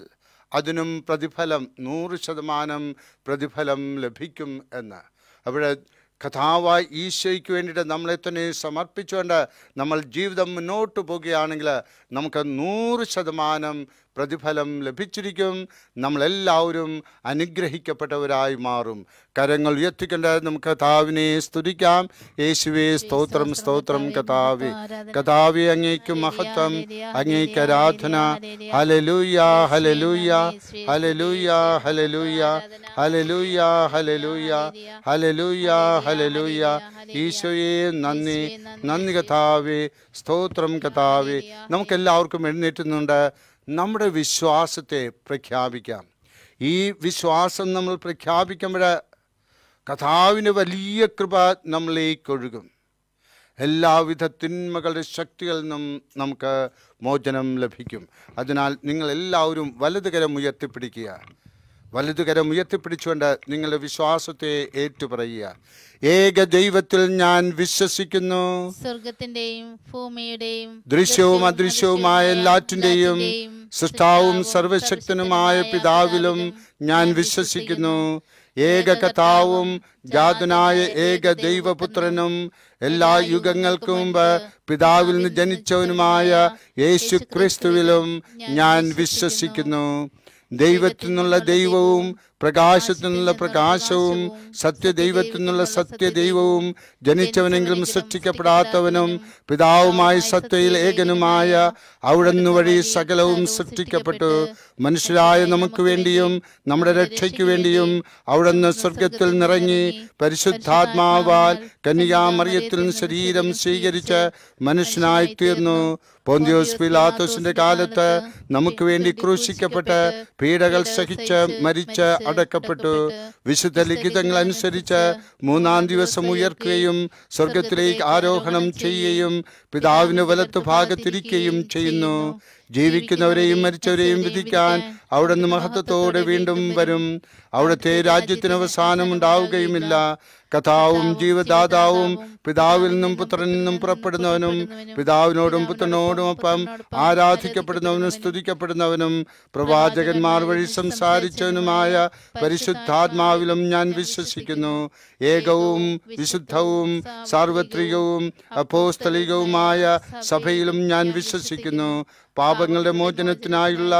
Speaker 1: അതിനും പ്രതിഫലം നൂറ് ശതമാനം പ്രതിഫലം ലഭിക്കും എന്ന് അവിടെ കഥാവായി ഈശോയ്ക്ക് വേണ്ടിയിട്ട് നമ്മളെ തന്നെ സമർപ്പിച്ചുകൊണ്ട് നമ്മൾ ജീവിതം മുന്നോട്ട് പോവുകയാണെങ്കിൽ നമുക്ക് നൂറ് ശതമാനം പ്രതിഫലം ലഭിച്ചിരിക്കും നമ്മളെല്ലാവരും അനുഗ്രഹിക്കപ്പെട്ടവരായി മാറും കരങ്ങൾ ഉയർത്തിക്കേണ്ട നമുക്ക് കഥാവിനെ സ്തുതിക്കാം യേശുവേ സ്തോത്രം സ്തോത്രം കഥാവി കഥാവി അങ്ങേക്ക് മഹത്വം അങ്ങേക്ക് ആരാധന ഹലലൂയ ഹലലൂയ ഹലലൂയ ഹലലൂയ ഹലലൂയ ഹലലൂയ ഹലലൂയ ഹലലൂയ ഈശോയെ നന്ദി നന്ദി കഥാവേ സ്തോത്രം കഥാവേ നമുക്കെല്ലാവർക്കും എഴുന്നേറ്റുന്നുണ്ട് നമ്മുടെ വിശ്വാസത്തെ പ്രഖ്യാപിക്കാം ഈ വിശ്വാസം നമ്മൾ പ്രഖ്യാപിക്കുമ്പോൾ കഥാവിന് വലിയ കൃപ നമ്മളേക്കൊഴുകും എല്ലാവിധ തിന്മകളുടെ ശക്തികളിൽ നിന്നും നമുക്ക് മോചനം ലഭിക്കും അതിനാൽ നിങ്ങൾ എല്ലാവരും വലതുകരം ഉയർത്തിപ്പിടിക്കുക വലതുകരം ഉയർത്തിപ്പിടിച്ചുകൊണ്ട് നിങ്ങളുടെ വിശ്വാസത്തെ ഏറ്റുപറയുക ഏക ദൈവത്തിൽ ഞാൻ വിശ്വസിക്കുന്നു
Speaker 2: സ്വർഗത്തിന്റെയും ഭൂമിയുടെയും
Speaker 1: ദൃശ്യവും അദൃശ്യവുമായ എല്ലാറ്റിന്റെയും സൃഷ്ടാവും സർവശക്തനുമായ പിതാവിലും ഞാൻ വിശ്വസിക്കുന്നു ഏക കഥാവും ജാതനായ ഏക ദൈവപുത്രനും എല്ലാ യുഗങ്ങൾക്കും മുമ്പ് പിതാവിൽ നിന്ന് ജനിച്ചവനുമായ യേശു ക്രിസ്തുവിലും ഞാൻ വിശ്വസിക്കുന്നു ദൈവത്തിൽ നിന്നുള്ള ദൈവവും പ്രകാശത്തിൽ നിന്നുള്ള പ്രകാശവും സത്യദൈവത്തിൽ നിന്നുള്ള സത്യദൈവവും ജനിച്ചവനെങ്കിലും സൃഷ്ടിക്കപ്പെടാത്തവനും പിതാവുമായി സത്യയിൽ ഏകനുമായ അവിടുന്ന് വഴി സകലവും സൃഷ്ടിക്കപ്പെട്ടു മനുഷ്യരായ നമുക്ക് വേണ്ടിയും നമ്മുടെ രക്ഷയ്ക്ക് വേണ്ടിയും അവിടുന്ന് സ്വർഗത്തിൽ നിറങ്ങി പരിശുദ്ധാത്മാവാൽ കന്യാമറിയത്തിൽ ശരീരം സ്വീകരിച്ച് മനുഷ്യനായി തീർന്നു പോന്തിയോസ് പിലാത്തോസിന്റെ കാലത്ത് നമുക്ക് വേണ്ടി ക്രൂശിക്കപ്പെട്ട് പീഡകൾ സഹിച്ച് മരിച്ച് അടക്കപ്പെട്ടു വിശുദ്ധ ലിഖിതങ്ങൾ അനുസരിച്ച് മൂന്നാം ദിവസം ഉയർക്കുകയും സ്വർഗത്തിലേക്ക് ആരോഹണം ചെയ്യുകയും പിതാവിന് വലത്തു ഭാഗത്തിരിക്കുകയും ചെയ്യുന്നു ജീവിക്കുന്നവരെയും മരിച്ചവരെയും വിധിക്കാൻ അവിടുന്ന് മഹത്വത്തോടെ വീണ്ടും വരും അവിടുത്തെ രാജ്യത്തിന് അവസാനം ഉണ്ടാവുകയുമില്ല കഥാവും ജീവദാതാവും പിതാവിൽ നിന്നും പുത്രനിൽ നിന്നും പുറപ്പെടുന്നവനും പിതാവിനോടും പുത്രനോടുമൊപ്പം ആരാധിക്കപ്പെടുന്നവനും സ്തുതിക്കപ്പെടുന്നവനും പ്രവാചകന്മാർ വഴി സംസാരിച്ചവനുമായ പരിശുദ്ധാത്മാവിലും ഞാൻ വിശ്വസിക്കുന്നു ഏകവും വിശുദ്ധവും സാർവത്രികവും അപ്പോസ്തലികവുമായ സഭയിലും ഞാൻ വിശ്വസിക്കുന്നു പാപങ്ങളുടെ മോചനത്തിനായുള്ള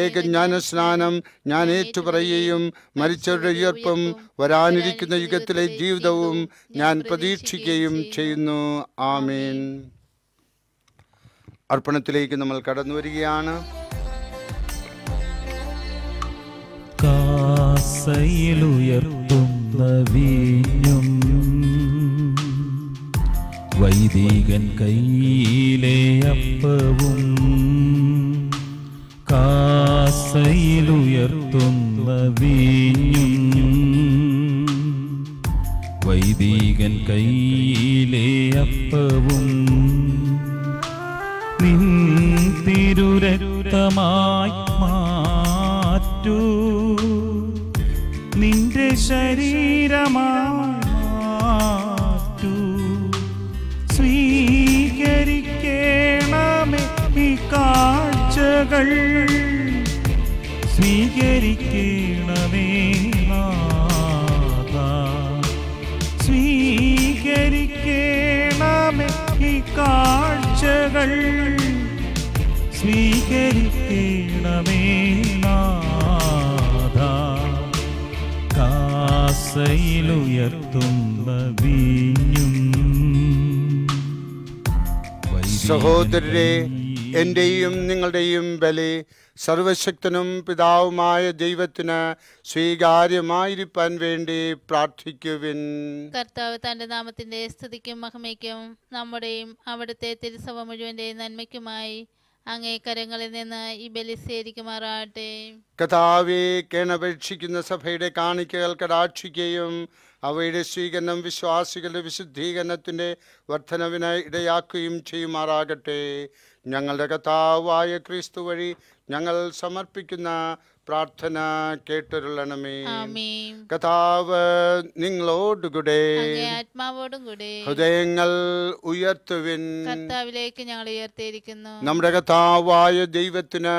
Speaker 1: ഏക ജ്ഞാനസ്നാനം ഞാൻ ഏറ്റുപറയുകയും മരിച്ചവരുടെ ഉയർപ്പും വരാനിരിക്കുന്ന യുഗത്തിലെ ജീവിതവും ഞാൻ പ്രതീക്ഷിക്കുകയും ചെയ്യുന്നു ആമേൻ അർപ്പണത്തിലേക്ക് നമ്മൾ കടന്നു വരികയാണ് വൈദികൻ കയ്യിലെ അപ്പവും കാസയിലുയർത്തുന്ന വീഞ്ഞും വൈദികൻ കയ്യിലെ അപ്പവും നിൻ തിരുരക്തമായി
Speaker 2: മാറ്റൂ നിന്റെ ശരീരമാ സ്വീകരിക്കേണമേ ഈ കാഴ്ചകൾ സ്വീകരിക്കണമേ നാഥ സ്വീകരിക്കണമേ ഈ കാഴ്ചകൾ സ്വീകരിക്കണമേ നാഥ കാസയിലുയർത്തുന്ന വീഞ്ഞും സഹോദരരെ
Speaker 1: എൻ്റെയും നിങ്ങളുടെയും ബലി സർവശക്തനും പിതാവുമായ ദൈവത്തിന് സ്വീകാര്യമായിരിക്കാൻ വേണ്ടി പ്രാർത്ഥിക്കുവിൻ
Speaker 2: കർത്താവ് തന്റെ നാമത്തിന്റെ സ്തുതിക്കും മഹമയ്ക്കും നമ്മുടെയും അവിടുത്തെ തിരുസവ മുഴുവന്റെയും നന്മയ്ക്കുമായി അങ്ങേ കരങ്ങളിൽ നിന്ന് ഈ ബലി സ്വീകരിക്കുമാറാകട്ടെ
Speaker 1: കഥാവെ കേണപേക്ഷിക്കുന്ന സഭയുടെ കാണിക്കകൾ കടാക്ഷിക്കുകയും അവയുടെ സ്വീകരണം വിശ്വാസികളുടെ വിശുദ്ധീകരണത്തിന്റെ വർധനവിനായി ഇടയാക്കുകയും ചെയ്യുമാറാകട്ടെ ഞങ്ങളുടെ കഥാവായ ക്രിസ്തു വഴി ഞങ്ങൾ സമർപ്പിക്കുന്ന പ്രാർത്ഥന കേട്ടൊരുളണമേ കഥാവ് നിങ്ങളോടുകൂടെ
Speaker 2: ആത്മാവോടും കൂടെ
Speaker 1: ഹൃദയങ്ങൾ ഉയർത്തുവിൻ
Speaker 2: ഞങ്ങൾ ഉയർത്തിയിരിക്കുന്നു നമ്മുടെ
Speaker 1: കഥാവായ ദൈവത്തിന്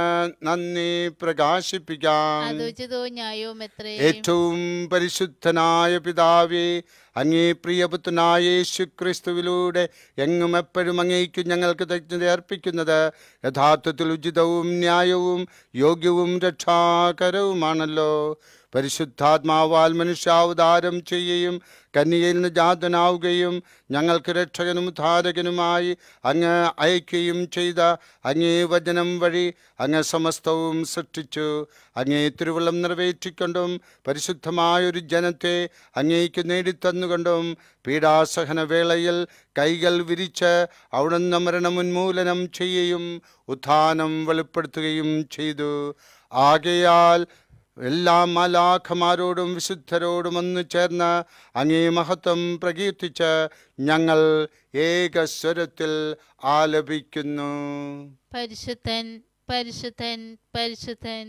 Speaker 1: നന്ദി പ്രകാശിപ്പിക്കാം ഏറ്റവും പരിശുദ്ധനായ പിതാവേ അങ്ങേ പ്രിയപുത്തനായ യേശു ക്രിസ്തുവിലൂടെ എങ്ങും എപ്പോഴും അങ്ങേക്കും ഞങ്ങൾക്ക് തജ്ഞത അർപ്പിക്കുന്നത് യഥാർത്ഥത്തിൽ ഉചിതവും ന്യായവും യോഗ്യവും രക്ഷാകരവുമാണല്ലോ പരിശുദ്ധാത്മാവാൽ മനുഷ്യാവതാരം ചെയ്യുകയും കന്യയിൽ നിന്ന് ജാതനാവുകയും ഞങ്ങൾക്ക് രക്ഷകനും ധാരകനുമായി അങ്ങ് അയക്കുകയും ചെയ്ത അങ്ങേ വചനം വഴി അങ്ങ് സമസ്തവും സൃഷ്ടിച്ചു അങ്ങേ തിരുവള്ളം നിറവേറ്റിക്കൊണ്ടും പരിശുദ്ധമായൊരു ജനത്തെ അങ്ങേക്ക് നേടിത്തന്നുകൊണ്ടും വേളയിൽ കൈകൾ വിരിച്ച് അവിടുന്ന് മരണമുന്മൂലനം ചെയ്യുകയും ഉത്ഥാനം വെളിപ്പെടുത്തുകയും ചെയ്തു ആകയാൽ എല്ലാ മലാഖമാരോടും വിശുദ്ധരോടും ഒന്നു ചേർന്ന് അങ്ങേ മഹത്വം പ്രകീർത്തിച്ച് ഞങ്ങൾ ഏകസ്വരത്തിൽ ആലപിക്കുന്നു
Speaker 2: പരിശുദ്ധൻ പരിശുദ്ധൻ പരിശുദ്ധൻ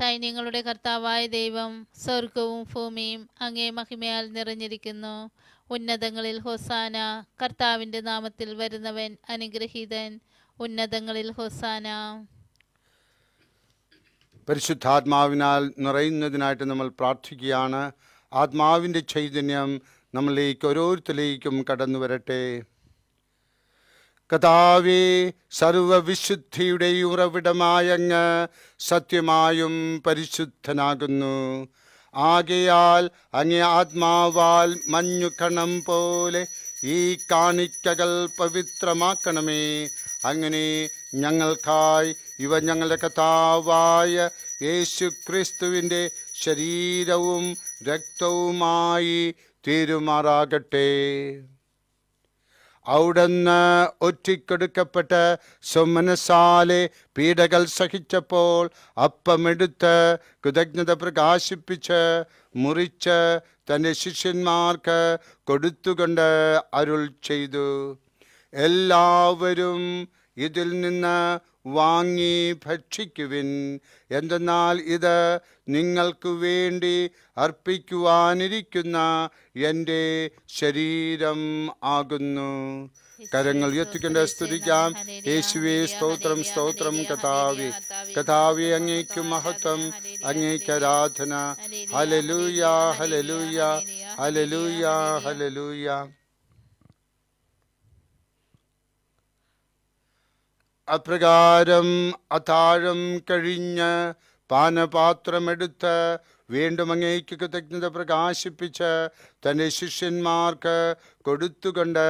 Speaker 2: സൈന്യങ്ങളുടെ കർത്താവായ ദൈവം സ്വർഗവും ഭൂമിയും അങ്ങേ മഹിമയാൽ നിറഞ്ഞിരിക്കുന്നു ഉന്നതങ്ങളിൽ ഹൊസാന കർത്താവിൻ്റെ നാമത്തിൽ വരുന്നവൻ അനുഗ്രഹീതൻ ഉന്നതങ്ങളിൽ ഹൊസാന
Speaker 1: പരിശുദ്ധാത്മാവിനാൽ നിറയുന്നതിനായിട്ട് നമ്മൾ പ്രാർത്ഥിക്കുകയാണ് ആത്മാവിൻ്റെ ചൈതന്യം നമ്മളിലേക്ക് ഓരോരുത്തരിലേക്കും കടന്നു വരട്ടെ കഥാവേ സർവവിശുദ്ധിയുടെ ഉറവിടമായങ്ങ് സത്യമായും പരിശുദ്ധനാകുന്നു ആകയാൽ അങ്ങേ ആത്മാവാൽ മഞ്ഞുക്കണം പോലെ ഈ കാണിക്കകൾ പവിത്രമാക്കണമേ അങ്ങനെ ഞങ്ങൾക്കായി ഇവ ഞങ്ങളുടെ കഥാവായ യേശു ക്രിസ്തുവിൻ്റെ ശരീരവും രക്തവുമായി തീരുമാറാകട്ടെ അവിടുന്ന് ഒറ്റിക്കൊടുക്കപ്പെട്ട സുമനസാലെ പീഡകൾ സഹിച്ചപ്പോൾ അപ്പമെടുത്ത് കൃതജ്ഞത പ്രകാശിപ്പിച്ച് മുറിച്ച് തൻ്റെ ശിഷ്യന്മാർക്ക് കൊടുത്തുകൊണ്ട് അരുൾ ചെയ്തു എല്ലാവരും ഇതിൽ നിന്ന് വാങ്ങി ഭക്ഷിക്കുവിൻ എന്തെന്നാൽ ഇത് നിങ്ങൾക്ക് വേണ്ടി അർപ്പിക്കുവാനിരിക്കുന്ന എൻ്റെ ശരീരം ആകുന്നു കരങ്ങൾ ഉയർത്തിക്കൊണ്ട് സ്തുതിക്കാം യേശുവേ സ്തോത്രം സ്തോത്രം കഥാവി കഥാവി അങ്ങേക്ക് മഹത്വം അങ്ങേക്ക് ആരാധന ഹലലൂയ ഹലലൂയ ഹലലൂയ ഹലലൂയ അപ്രകാരം അതാഴം കഴിഞ്ഞ് പാനപാത്രമെടുത്ത് വീണ്ടും അങ്ങേക്ക് കൃതജ്ഞത പ്രകാശിപ്പിച്ച് തൻ്റെ ശിഷ്യന്മാർക്ക് കൊടുത്തുകൊണ്ട്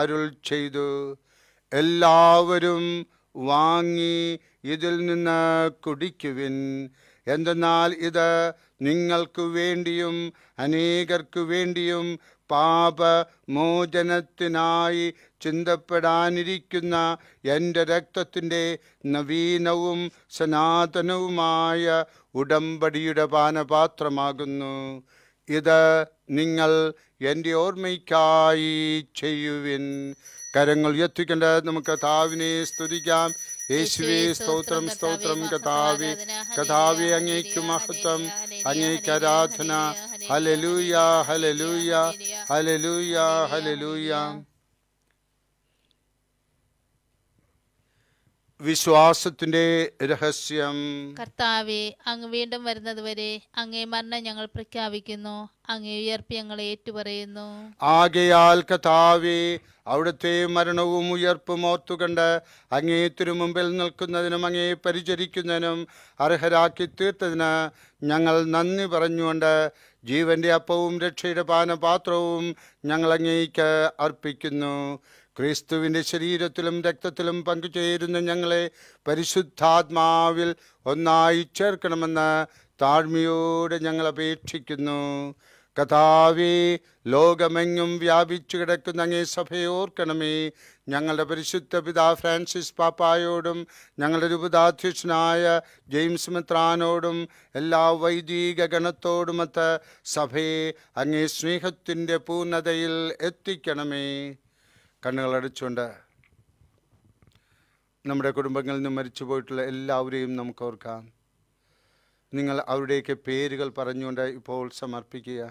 Speaker 1: അരുൾ ചെയ്തു എല്ലാവരും വാങ്ങി ഇതിൽ നിന്ന് കുടിക്കുവിൻ എന്തെന്നാൽ ഇത് നിങ്ങൾക്ക് വേണ്ടിയും അനേകർക്ക് വേണ്ടിയും പാപമോചനത്തിനായി ചിന്തപ്പെടാനിരിക്കുന്ന എൻ്റെ രക്തത്തിൻ്റെ നവീനവും സനാതനവുമായ ഉടമ്പടിയുടെ പാനപാത്രമാകുന്നു ഇത് നിങ്ങൾ എൻ്റെ ഓർമ്മയ്ക്കായി ചെയ്യുവിൻ കരങ്ങൾ ഉയർത്തിക്കൊണ്ട് നമുക്ക് താവിനെ സ്തുതിക്കാം യേശുവേ സ്തോത്രം സ്തോത്രം കഥാവി കഥാവി അങ്ങേക്കു മഹത്വം അങ്ങേക്കാരാധന ആരാധന ഹലലൂയ ഹലലൂയ ഹലലൂയ ഹലലൂയ വിശ്വാസത്തിന്റെ രഹസ്യം
Speaker 2: കർത്താവെ അങ്ങ് വീണ്ടും വരുന്നതുവരെ അങ്ങേ മരണം ഞങ്ങൾ പ്രഖ്യാപിക്കുന്നു അങ്ങേ ഉയർപ്പ് ഞങ്ങൾ ഏറ്റുപറയുന്നു
Speaker 1: ആകയാൽ കർത്താവെ അവിടുത്തെ മരണവും ഉയർപ്പും ഓർത്തുകണ്ട് അങ്ങേ തിരുമുമ്പിൽ നിൽക്കുന്നതിനും അങ്ങേ പരിചരിക്കുന്നതിനും അർഹരാക്കി തീർത്തതിന് ഞങ്ങൾ നന്ദി പറഞ്ഞുകൊണ്ട് ജീവന്റെ അപ്പവും രക്ഷയുടെ പാനപാത്രവും ഞങ്ങൾ അങ്ങേക്ക് അർപ്പിക്കുന്നു ക്രിസ്തുവിൻ്റെ ശരീരത്തിലും രക്തത്തിലും പങ്കുചേരുന്ന ഞങ്ങളെ പരിശുദ്ധാത്മാവിൽ ഒന്നായി ചേർക്കണമെന്ന് താഴ്മയോടെ ഞങ്ങൾ അപേക്ഷിക്കുന്നു കഥാവേ ലോകമെങ്ങും വ്യാപിച്ചു കിടക്കുന്ന അങ്ങേ സഭയോർക്കണമേ ഞങ്ങളുടെ പരിശുദ്ധ പിതാ ഫ്രാൻസിസ് പാപ്പായോടും ഞങ്ങളുടെ രൂപതാധ്യക്ഷനായ ജെയിംസ് മിത്രാനോടും എല്ലാ വൈദിക ഗണത്തോടുമൊത്ത് സഭയെ അങ്ങേ സ്നേഹത്തിൻ്റെ പൂർണ്ണതയിൽ എത്തിക്കണമേ കണ്ണുകളടിച്ചുകൊണ്ട് നമ്മുടെ കുടുംബങ്ങളിൽ നിന്ന് മരിച്ചു പോയിട്ടുള്ള എല്ലാവരെയും നമുക്ക് ഓർക്കാം നിങ്ങൾ അവരുടെയൊക്കെ പേരുകൾ പറഞ്ഞുകൊണ്ട് ഇപ്പോൾ സമർപ്പിക്കുക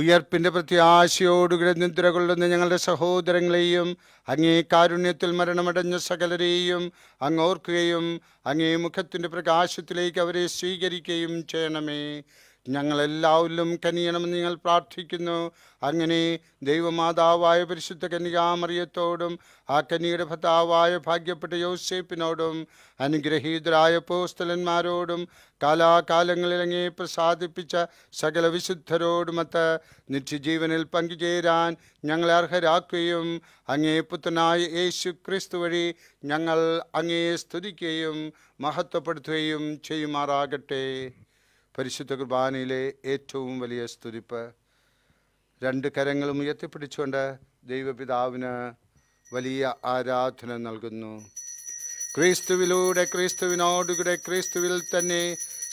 Speaker 1: ഉയർപ്പിൻ്റെ പ്രത്യാശയോടുകൂടെ കൊള്ളുന്ന ഞങ്ങളുടെ സഹോദരങ്ങളെയും അങ്ങേ കാരുണ്യത്തിൽ മരണമടഞ്ഞ സകലരെയും അങ്ങോർക്കുകയും അങ്ങേ മുഖത്തിൻ്റെ പ്രകാശത്തിലേക്ക് അവരെ സ്വീകരിക്കുകയും ചെയ്യണമേ ഞങ്ങളെല്ലാവരിലും കനിയണമെന്ന് നിങ്ങൾ പ്രാർത്ഥിക്കുന്നു അങ്ങനെ ദൈവമാതാവായ പരിശുദ്ധ കനികാമറിയത്തോടും ആ കനിയുടെ ഭർത്താവായ ഭാഗ്യപ്പെട്ട യോസേപ്പിനോടും അനുഗ്രഹീതരായ പോസ്തലന്മാരോടും കാലാകാലങ്ങളിൽ അങ്ങേ പ്രസാദിപ്പിച്ച സകല വിശുദ്ധരോടുമത്ത് നിത്യജീവനിൽ പങ്കുചേരാൻ ഞങ്ങളെ അർഹരാക്കുകയും അങ്ങേ പുത്രനായ യേശു ക്രിസ്തു വഴി ഞങ്ങൾ അങ്ങയെ സ്തുതിക്കുകയും മഹത്വപ്പെടുത്തുകയും ചെയ്യുമാറാകട്ടെ പരിശുദ്ധ കുർബാനയിലെ ഏറ്റവും വലിയ സ്തുതിപ്പ് രണ്ട് കരങ്ങളും ഉയർത്തിപ്പിടിച്ചുകൊണ്ട് ദൈവപിതാവിന് വലിയ ആരാധന നൽകുന്നു ക്രിസ്തുവിലൂടെ ക്രിസ്തുവിനോടുകൂടെ ക്രിസ്തുവിൽ തന്നെ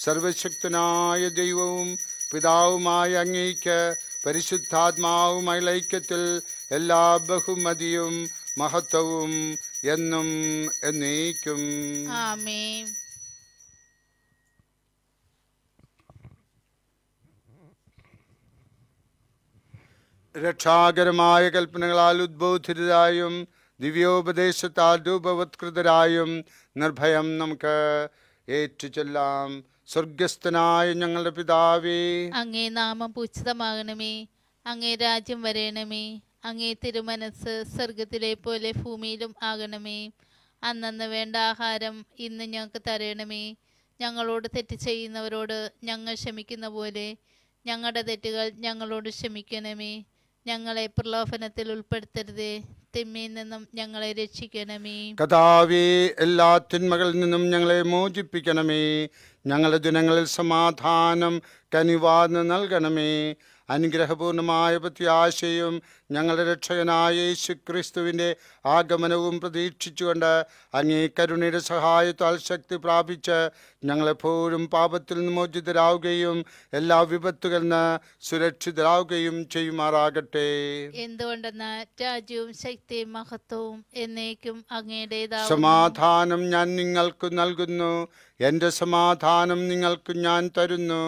Speaker 1: സർവശക്തനായ ദൈവവും പിതാവുമായ അങ്ങേക്ക് പരിശുദ്ധാത്മാവുമായി ലൈക്യത്തിൽ എല്ലാ ബഹുമതിയും മഹത്വവും എന്നും എന്നേക്കും രക്ഷാകരമായ കൽപ്പനകളാൽ ഉദ്ബോധിതരായും ദിവ്യോപദേശത്താൽ രൂപവത്കൃതരായും നിർഭയം നമുക്ക് ഏറ്റുചെല്ലാം സ്വർഗസ്ഥനായ ഞങ്ങളുടെ പിതാവേ
Speaker 2: അങ്ങേ നാമം പൂച്ചിതമാകണമേ അങ്ങേ രാജ്യം വരയണമേ അങ്ങേ തിരുമനസ് സ്വർഗത്തിലെ പോലെ ഭൂമിയിലും ആകണമേ അന്നന്ന് വേണ്ട ആഹാരം ഇന്ന് ഞങ്ങൾക്ക് തരണമേ ഞങ്ങളോട് തെറ്റ് ചെയ്യുന്നവരോട് ഞങ്ങൾ ക്ഷമിക്കുന്ന പോലെ ഞങ്ങളുടെ തെറ്റുകൾ ഞങ്ങളോട് ക്ഷമിക്കണമേ ഞങ്ങളെ പ്രലോഭനത്തിൽ ഉൾപ്പെടുത്തരുതേ തിന്മയിൽ നിന്നും ഞങ്ങളെ രക്ഷിക്കണമേ
Speaker 1: കഥാവേ എല്ലാ തിന്മകളിൽ നിന്നും ഞങ്ങളെ മോചിപ്പിക്കണമേ ഞങ്ങളുടെ ജനങ്ങളിൽ സമാധാനം കനിവാർന്ന് നൽകണമേ അനുഗ്രഹപൂർണമായ പ്രത്യാശയും ഞങ്ങളുടെ രക്ഷകനായ യേശു ക്രിസ്തുവിൻ്റെ ആഗമനവും പ്രതീക്ഷിച്ചുകൊണ്ട് അങ്ങേ കരുണയുടെ സഹായത്താൽ ശക്തി പ്രാപിച്ച് ഞങ്ങളെപ്പോഴും പാപത്തിൽ നിന്ന് മോചിതരാവുകയും എല്ലാ വിപത്തുകളിൽ നിന്ന് സുരക്ഷിതരാവുകയും ചെയ്യുമാറാകട്ടെ
Speaker 2: എന്തുകൊണ്ടെന്ന് രാജ്യവും ശക്തിയും മഹത്വവും എന്നേക്കും അങ്ങയുടെ
Speaker 1: സമാധാനം ഞാൻ നിങ്ങൾക്ക് നൽകുന്നു എൻ്റെ സമാധാനം നിങ്ങൾക്ക് ഞാൻ തരുന്നു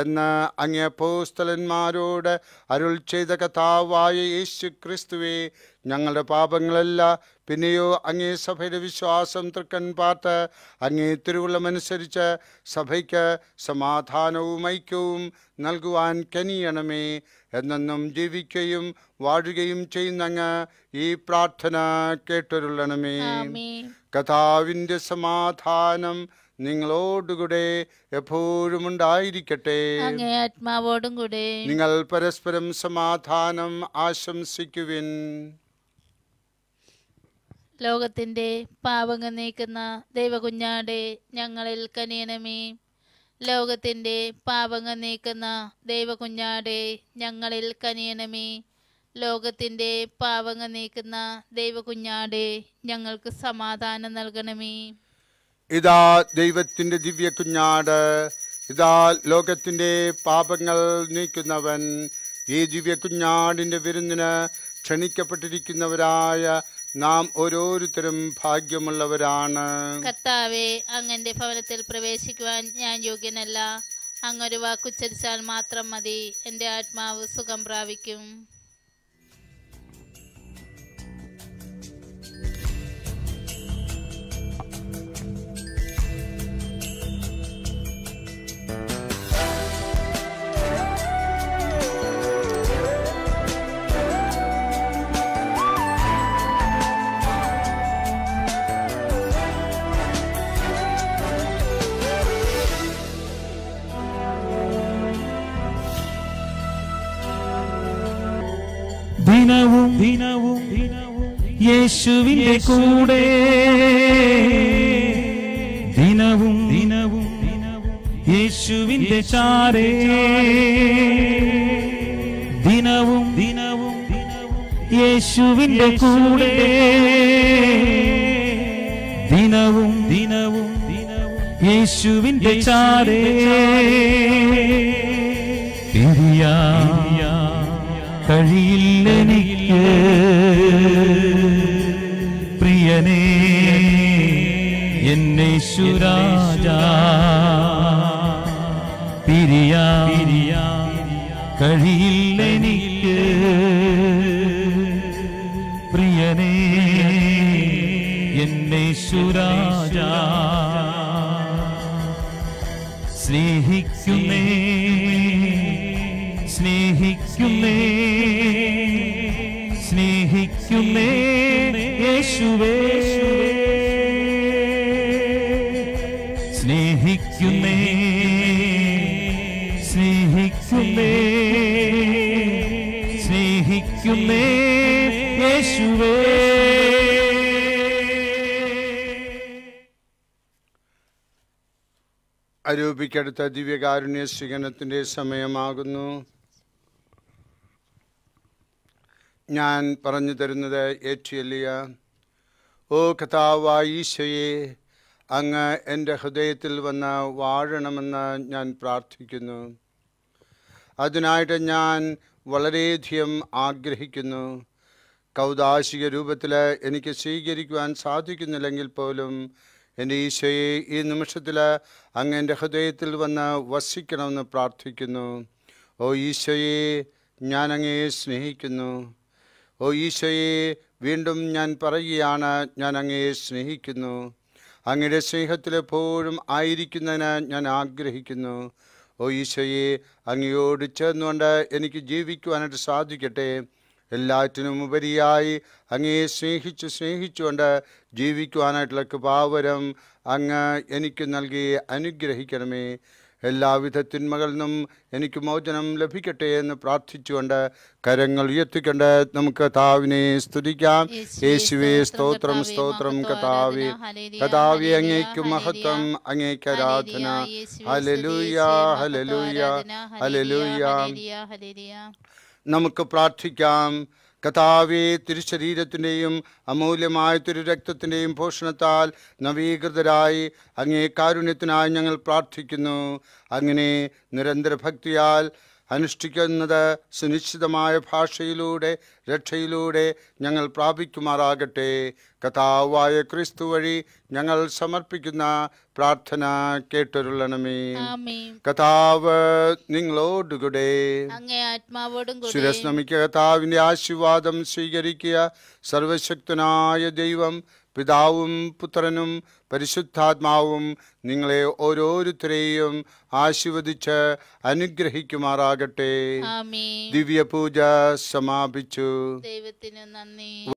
Speaker 1: എന്ന് അങ്ങേ പോസ്തലന്മാരോട് അരുൾ ചെയ്ത കഥാവായ യേശു ക്രിസ്തുവേ ഞങ്ങളുടെ പാപങ്ങളല്ല പിന്നെയോ അങ്ങേ സഭയുടെ വിശ്വാസം തൃക്കൻ പാർത്ത് അങ്ങേ തിരുവുള്ളമനുസരിച്ച് സഭയ്ക്ക് സമാധാനവും ഐക്യവും നൽകുവാൻ കനിയണമേ എന്നെന്നും ജീവിക്കുകയും വാഴുകയും ചെയ്യുന്ന ഈ പ്രാർത്ഥന കേട്ടൊരുള്ളണമേ കഥാവിൻ്റെ സമാധാനം നിങ്ങളോടുകൂടെ എപ്പോഴും ഉണ്ടായിരിക്കട്ടെ
Speaker 2: ആത്മാവോടും കൂടെ
Speaker 1: നിങ്ങൾ പരസ്പരം സമാധാനം ആശംസിക്കുവിൻ
Speaker 2: ലോകത്തിന്റെ പാപങ്ങൾ നീക്കുന്ന ദൈവകുഞ്ഞാടെ ഞങ്ങളിൽ കനിയണമേ ലോകത്തിന്റെ പാപങ്ങൾ നീക്കുന്ന ദൈവകുഞ്ഞാടെ ഞങ്ങളിൽ കനിയണമേ ലോകത്തിന്റെ പാപങ്ങൾ നീക്കുന്ന ദൈവകുഞ്ഞാടെ ഞങ്ങൾക്ക് സമാധാനം നൽകണമേ
Speaker 1: ഇതാ ദൈവത്തിൻ്റെ ദിവ്യ കുഞ്ഞാട് ഇതാ ലോകത്തിൻ്റെ പാപങ്ങൾ നീക്കുന്നവൻ ഈ ദിവ്യ കുഞ്ഞാടിൻ്റെ വിരുന്നിന് ക്ഷണിക്കപ്പെട്ടിരിക്കുന്നവരായ നാം ഓരോരുത്തരും ഭാഗ്യമുള്ളവരാണ്
Speaker 2: കർത്താവേ അങ്ങന്റെ ഭവനത്തിൽ പ്രവേശിക്കുവാൻ ഞാൻ യോഗ്യനല്ല അങ്ങൊരു വാക്കുച്ചരിച്ചാൽ മാത്രം മതി എൻ്റെ ആത്മാവ് സുഖം പ്രാപിക്കും ദിനവും യേശുവിന്റെ കൂടെ ദിനവും ദിനവും യേശുവിന്റെ ചാരേ ദിനവും ദിനവും യേശുവിന്റെ കൂടെ ദിനവും ദിനവും യേശുവിന്റെ ചാരേ കഴിയില്ലെനിക്ക് എനിക്ക് പ്രിയനേ എന്നെ ശുരാജ പിരിയ പിരിയാ കഴിയില്ല
Speaker 1: സ്വരൂപിക്കടുത്ത ദിവ്യകാരുണ്യ സ്വീകരണത്തിൻ്റെ സമയമാകുന്നു ഞാൻ പറഞ്ഞു തരുന്നത് ഏറ്റുവലിയ ഓ കഥാവായിശയെ അങ്ങ് എൻ്റെ ഹൃദയത്തിൽ വന്ന് വാഴണമെന്ന് ഞാൻ പ്രാർത്ഥിക്കുന്നു അതിനായിട്ട് ഞാൻ വളരെയധികം ആഗ്രഹിക്കുന്നു കൗതാശിക രൂപത്തിൽ എനിക്ക് സ്വീകരിക്കുവാൻ സാധിക്കുന്നില്ലെങ്കിൽ പോലും എൻ്റെ ഈശോയെ ഈ നിമിഷത്തിൽ അങ്ങ് എൻ്റെ ഹൃദയത്തിൽ വന്ന് വസിക്കണമെന്ന് പ്രാർത്ഥിക്കുന്നു ഓ ഈശോയെ ഞാൻ അങ്ങയെ സ്നേഹിക്കുന്നു ഓ ഈശോയെ വീണ്ടും ഞാൻ പറയുകയാണ് ഞാൻ അങ്ങയെ സ്നേഹിക്കുന്നു അങ്ങയുടെ സ്നേഹത്തിലെപ്പോഴും ആയിരിക്കുന്നതിന് ഞാൻ ആഗ്രഹിക്കുന്നു ഓ ഈശോയെ അങ്ങയോട് ചേർന്നുകൊണ്ട് എനിക്ക് ജീവിക്കുവാനായിട്ട് സാധിക്കട്ടെ എല്ലാറ്റിനുമുപരിയായി അങ്ങേ സ്നേഹിച്ചു സ്നേഹിച്ചുകൊണ്ട് ജീവിക്കുവാനായിട്ടുള്ള കൃപാവരം അങ്ങ് എനിക്ക് നൽകി അനുഗ്രഹിക്കണമേ എല്ലാവിധ തിന്മകളിൽ നിന്നും എനിക്ക് മോചനം ലഭിക്കട്ടെ എന്ന് പ്രാർത്ഥിച്ചുകൊണ്ട് കരങ്ങൾ ഉയർത്തിക്കൊണ്ട് നമുക്ക് കഥാവിനെ സ്തുതിക്കാം യേശുവേ സ്തോത്രം സ്തോത്രം കഥാവി കഥാവി അങ്ങേക്ക് മഹത്വം അങ്ങേക്ക് ആരാധന ഹലലൂയ ഹലലൂയ ഹലലൂയ നമുക്ക് പ്രാർത്ഥിക്കാം കഥാവേ തിരുശരീരത്തിൻ്റെയും അമൂല്യമായ തിരു രക്തത്തിൻ്റെയും പോഷണത്താൽ നവീകൃതരായി അങ്ങേ കാരുണ്യത്തിനായി ഞങ്ങൾ പ്രാർത്ഥിക്കുന്നു അങ്ങനെ നിരന്തര ഭക്തിയാൽ അനുഷ്ഠിക്കുന്നത് സുനിശ്ചിതമായ ഭാഷയിലൂടെ രക്ഷയിലൂടെ ഞങ്ങൾ പ്രാപിക്കുമാറാകട്ടെ കഥാവായ ക്രിസ്തു വഴി ഞങ്ങൾ സമർപ്പിക്കുന്ന പ്രാർത്ഥന കേട്ടൊരുളണമേ കഥാവ് നിങ്ങളോടുകൂടെ ശിരസ്നമിക്ക കഥാവിൻ്റെ ആശീർവാദം സ്വീകരിക്കുക സർവശക്തനായ ദൈവം പിതാവും പുത്രനും പരിശുദ്ധാത്മാവും നിങ്ങളെ ഓരോരുത്തരെയും ആശീർവദിച്ച് അനുഗ്രഹിക്കുമാറാകട്ടെ ദിവ്യപൂജ സമാപിച്ചു
Speaker 2: ദൈവത്തിന് നന്ദി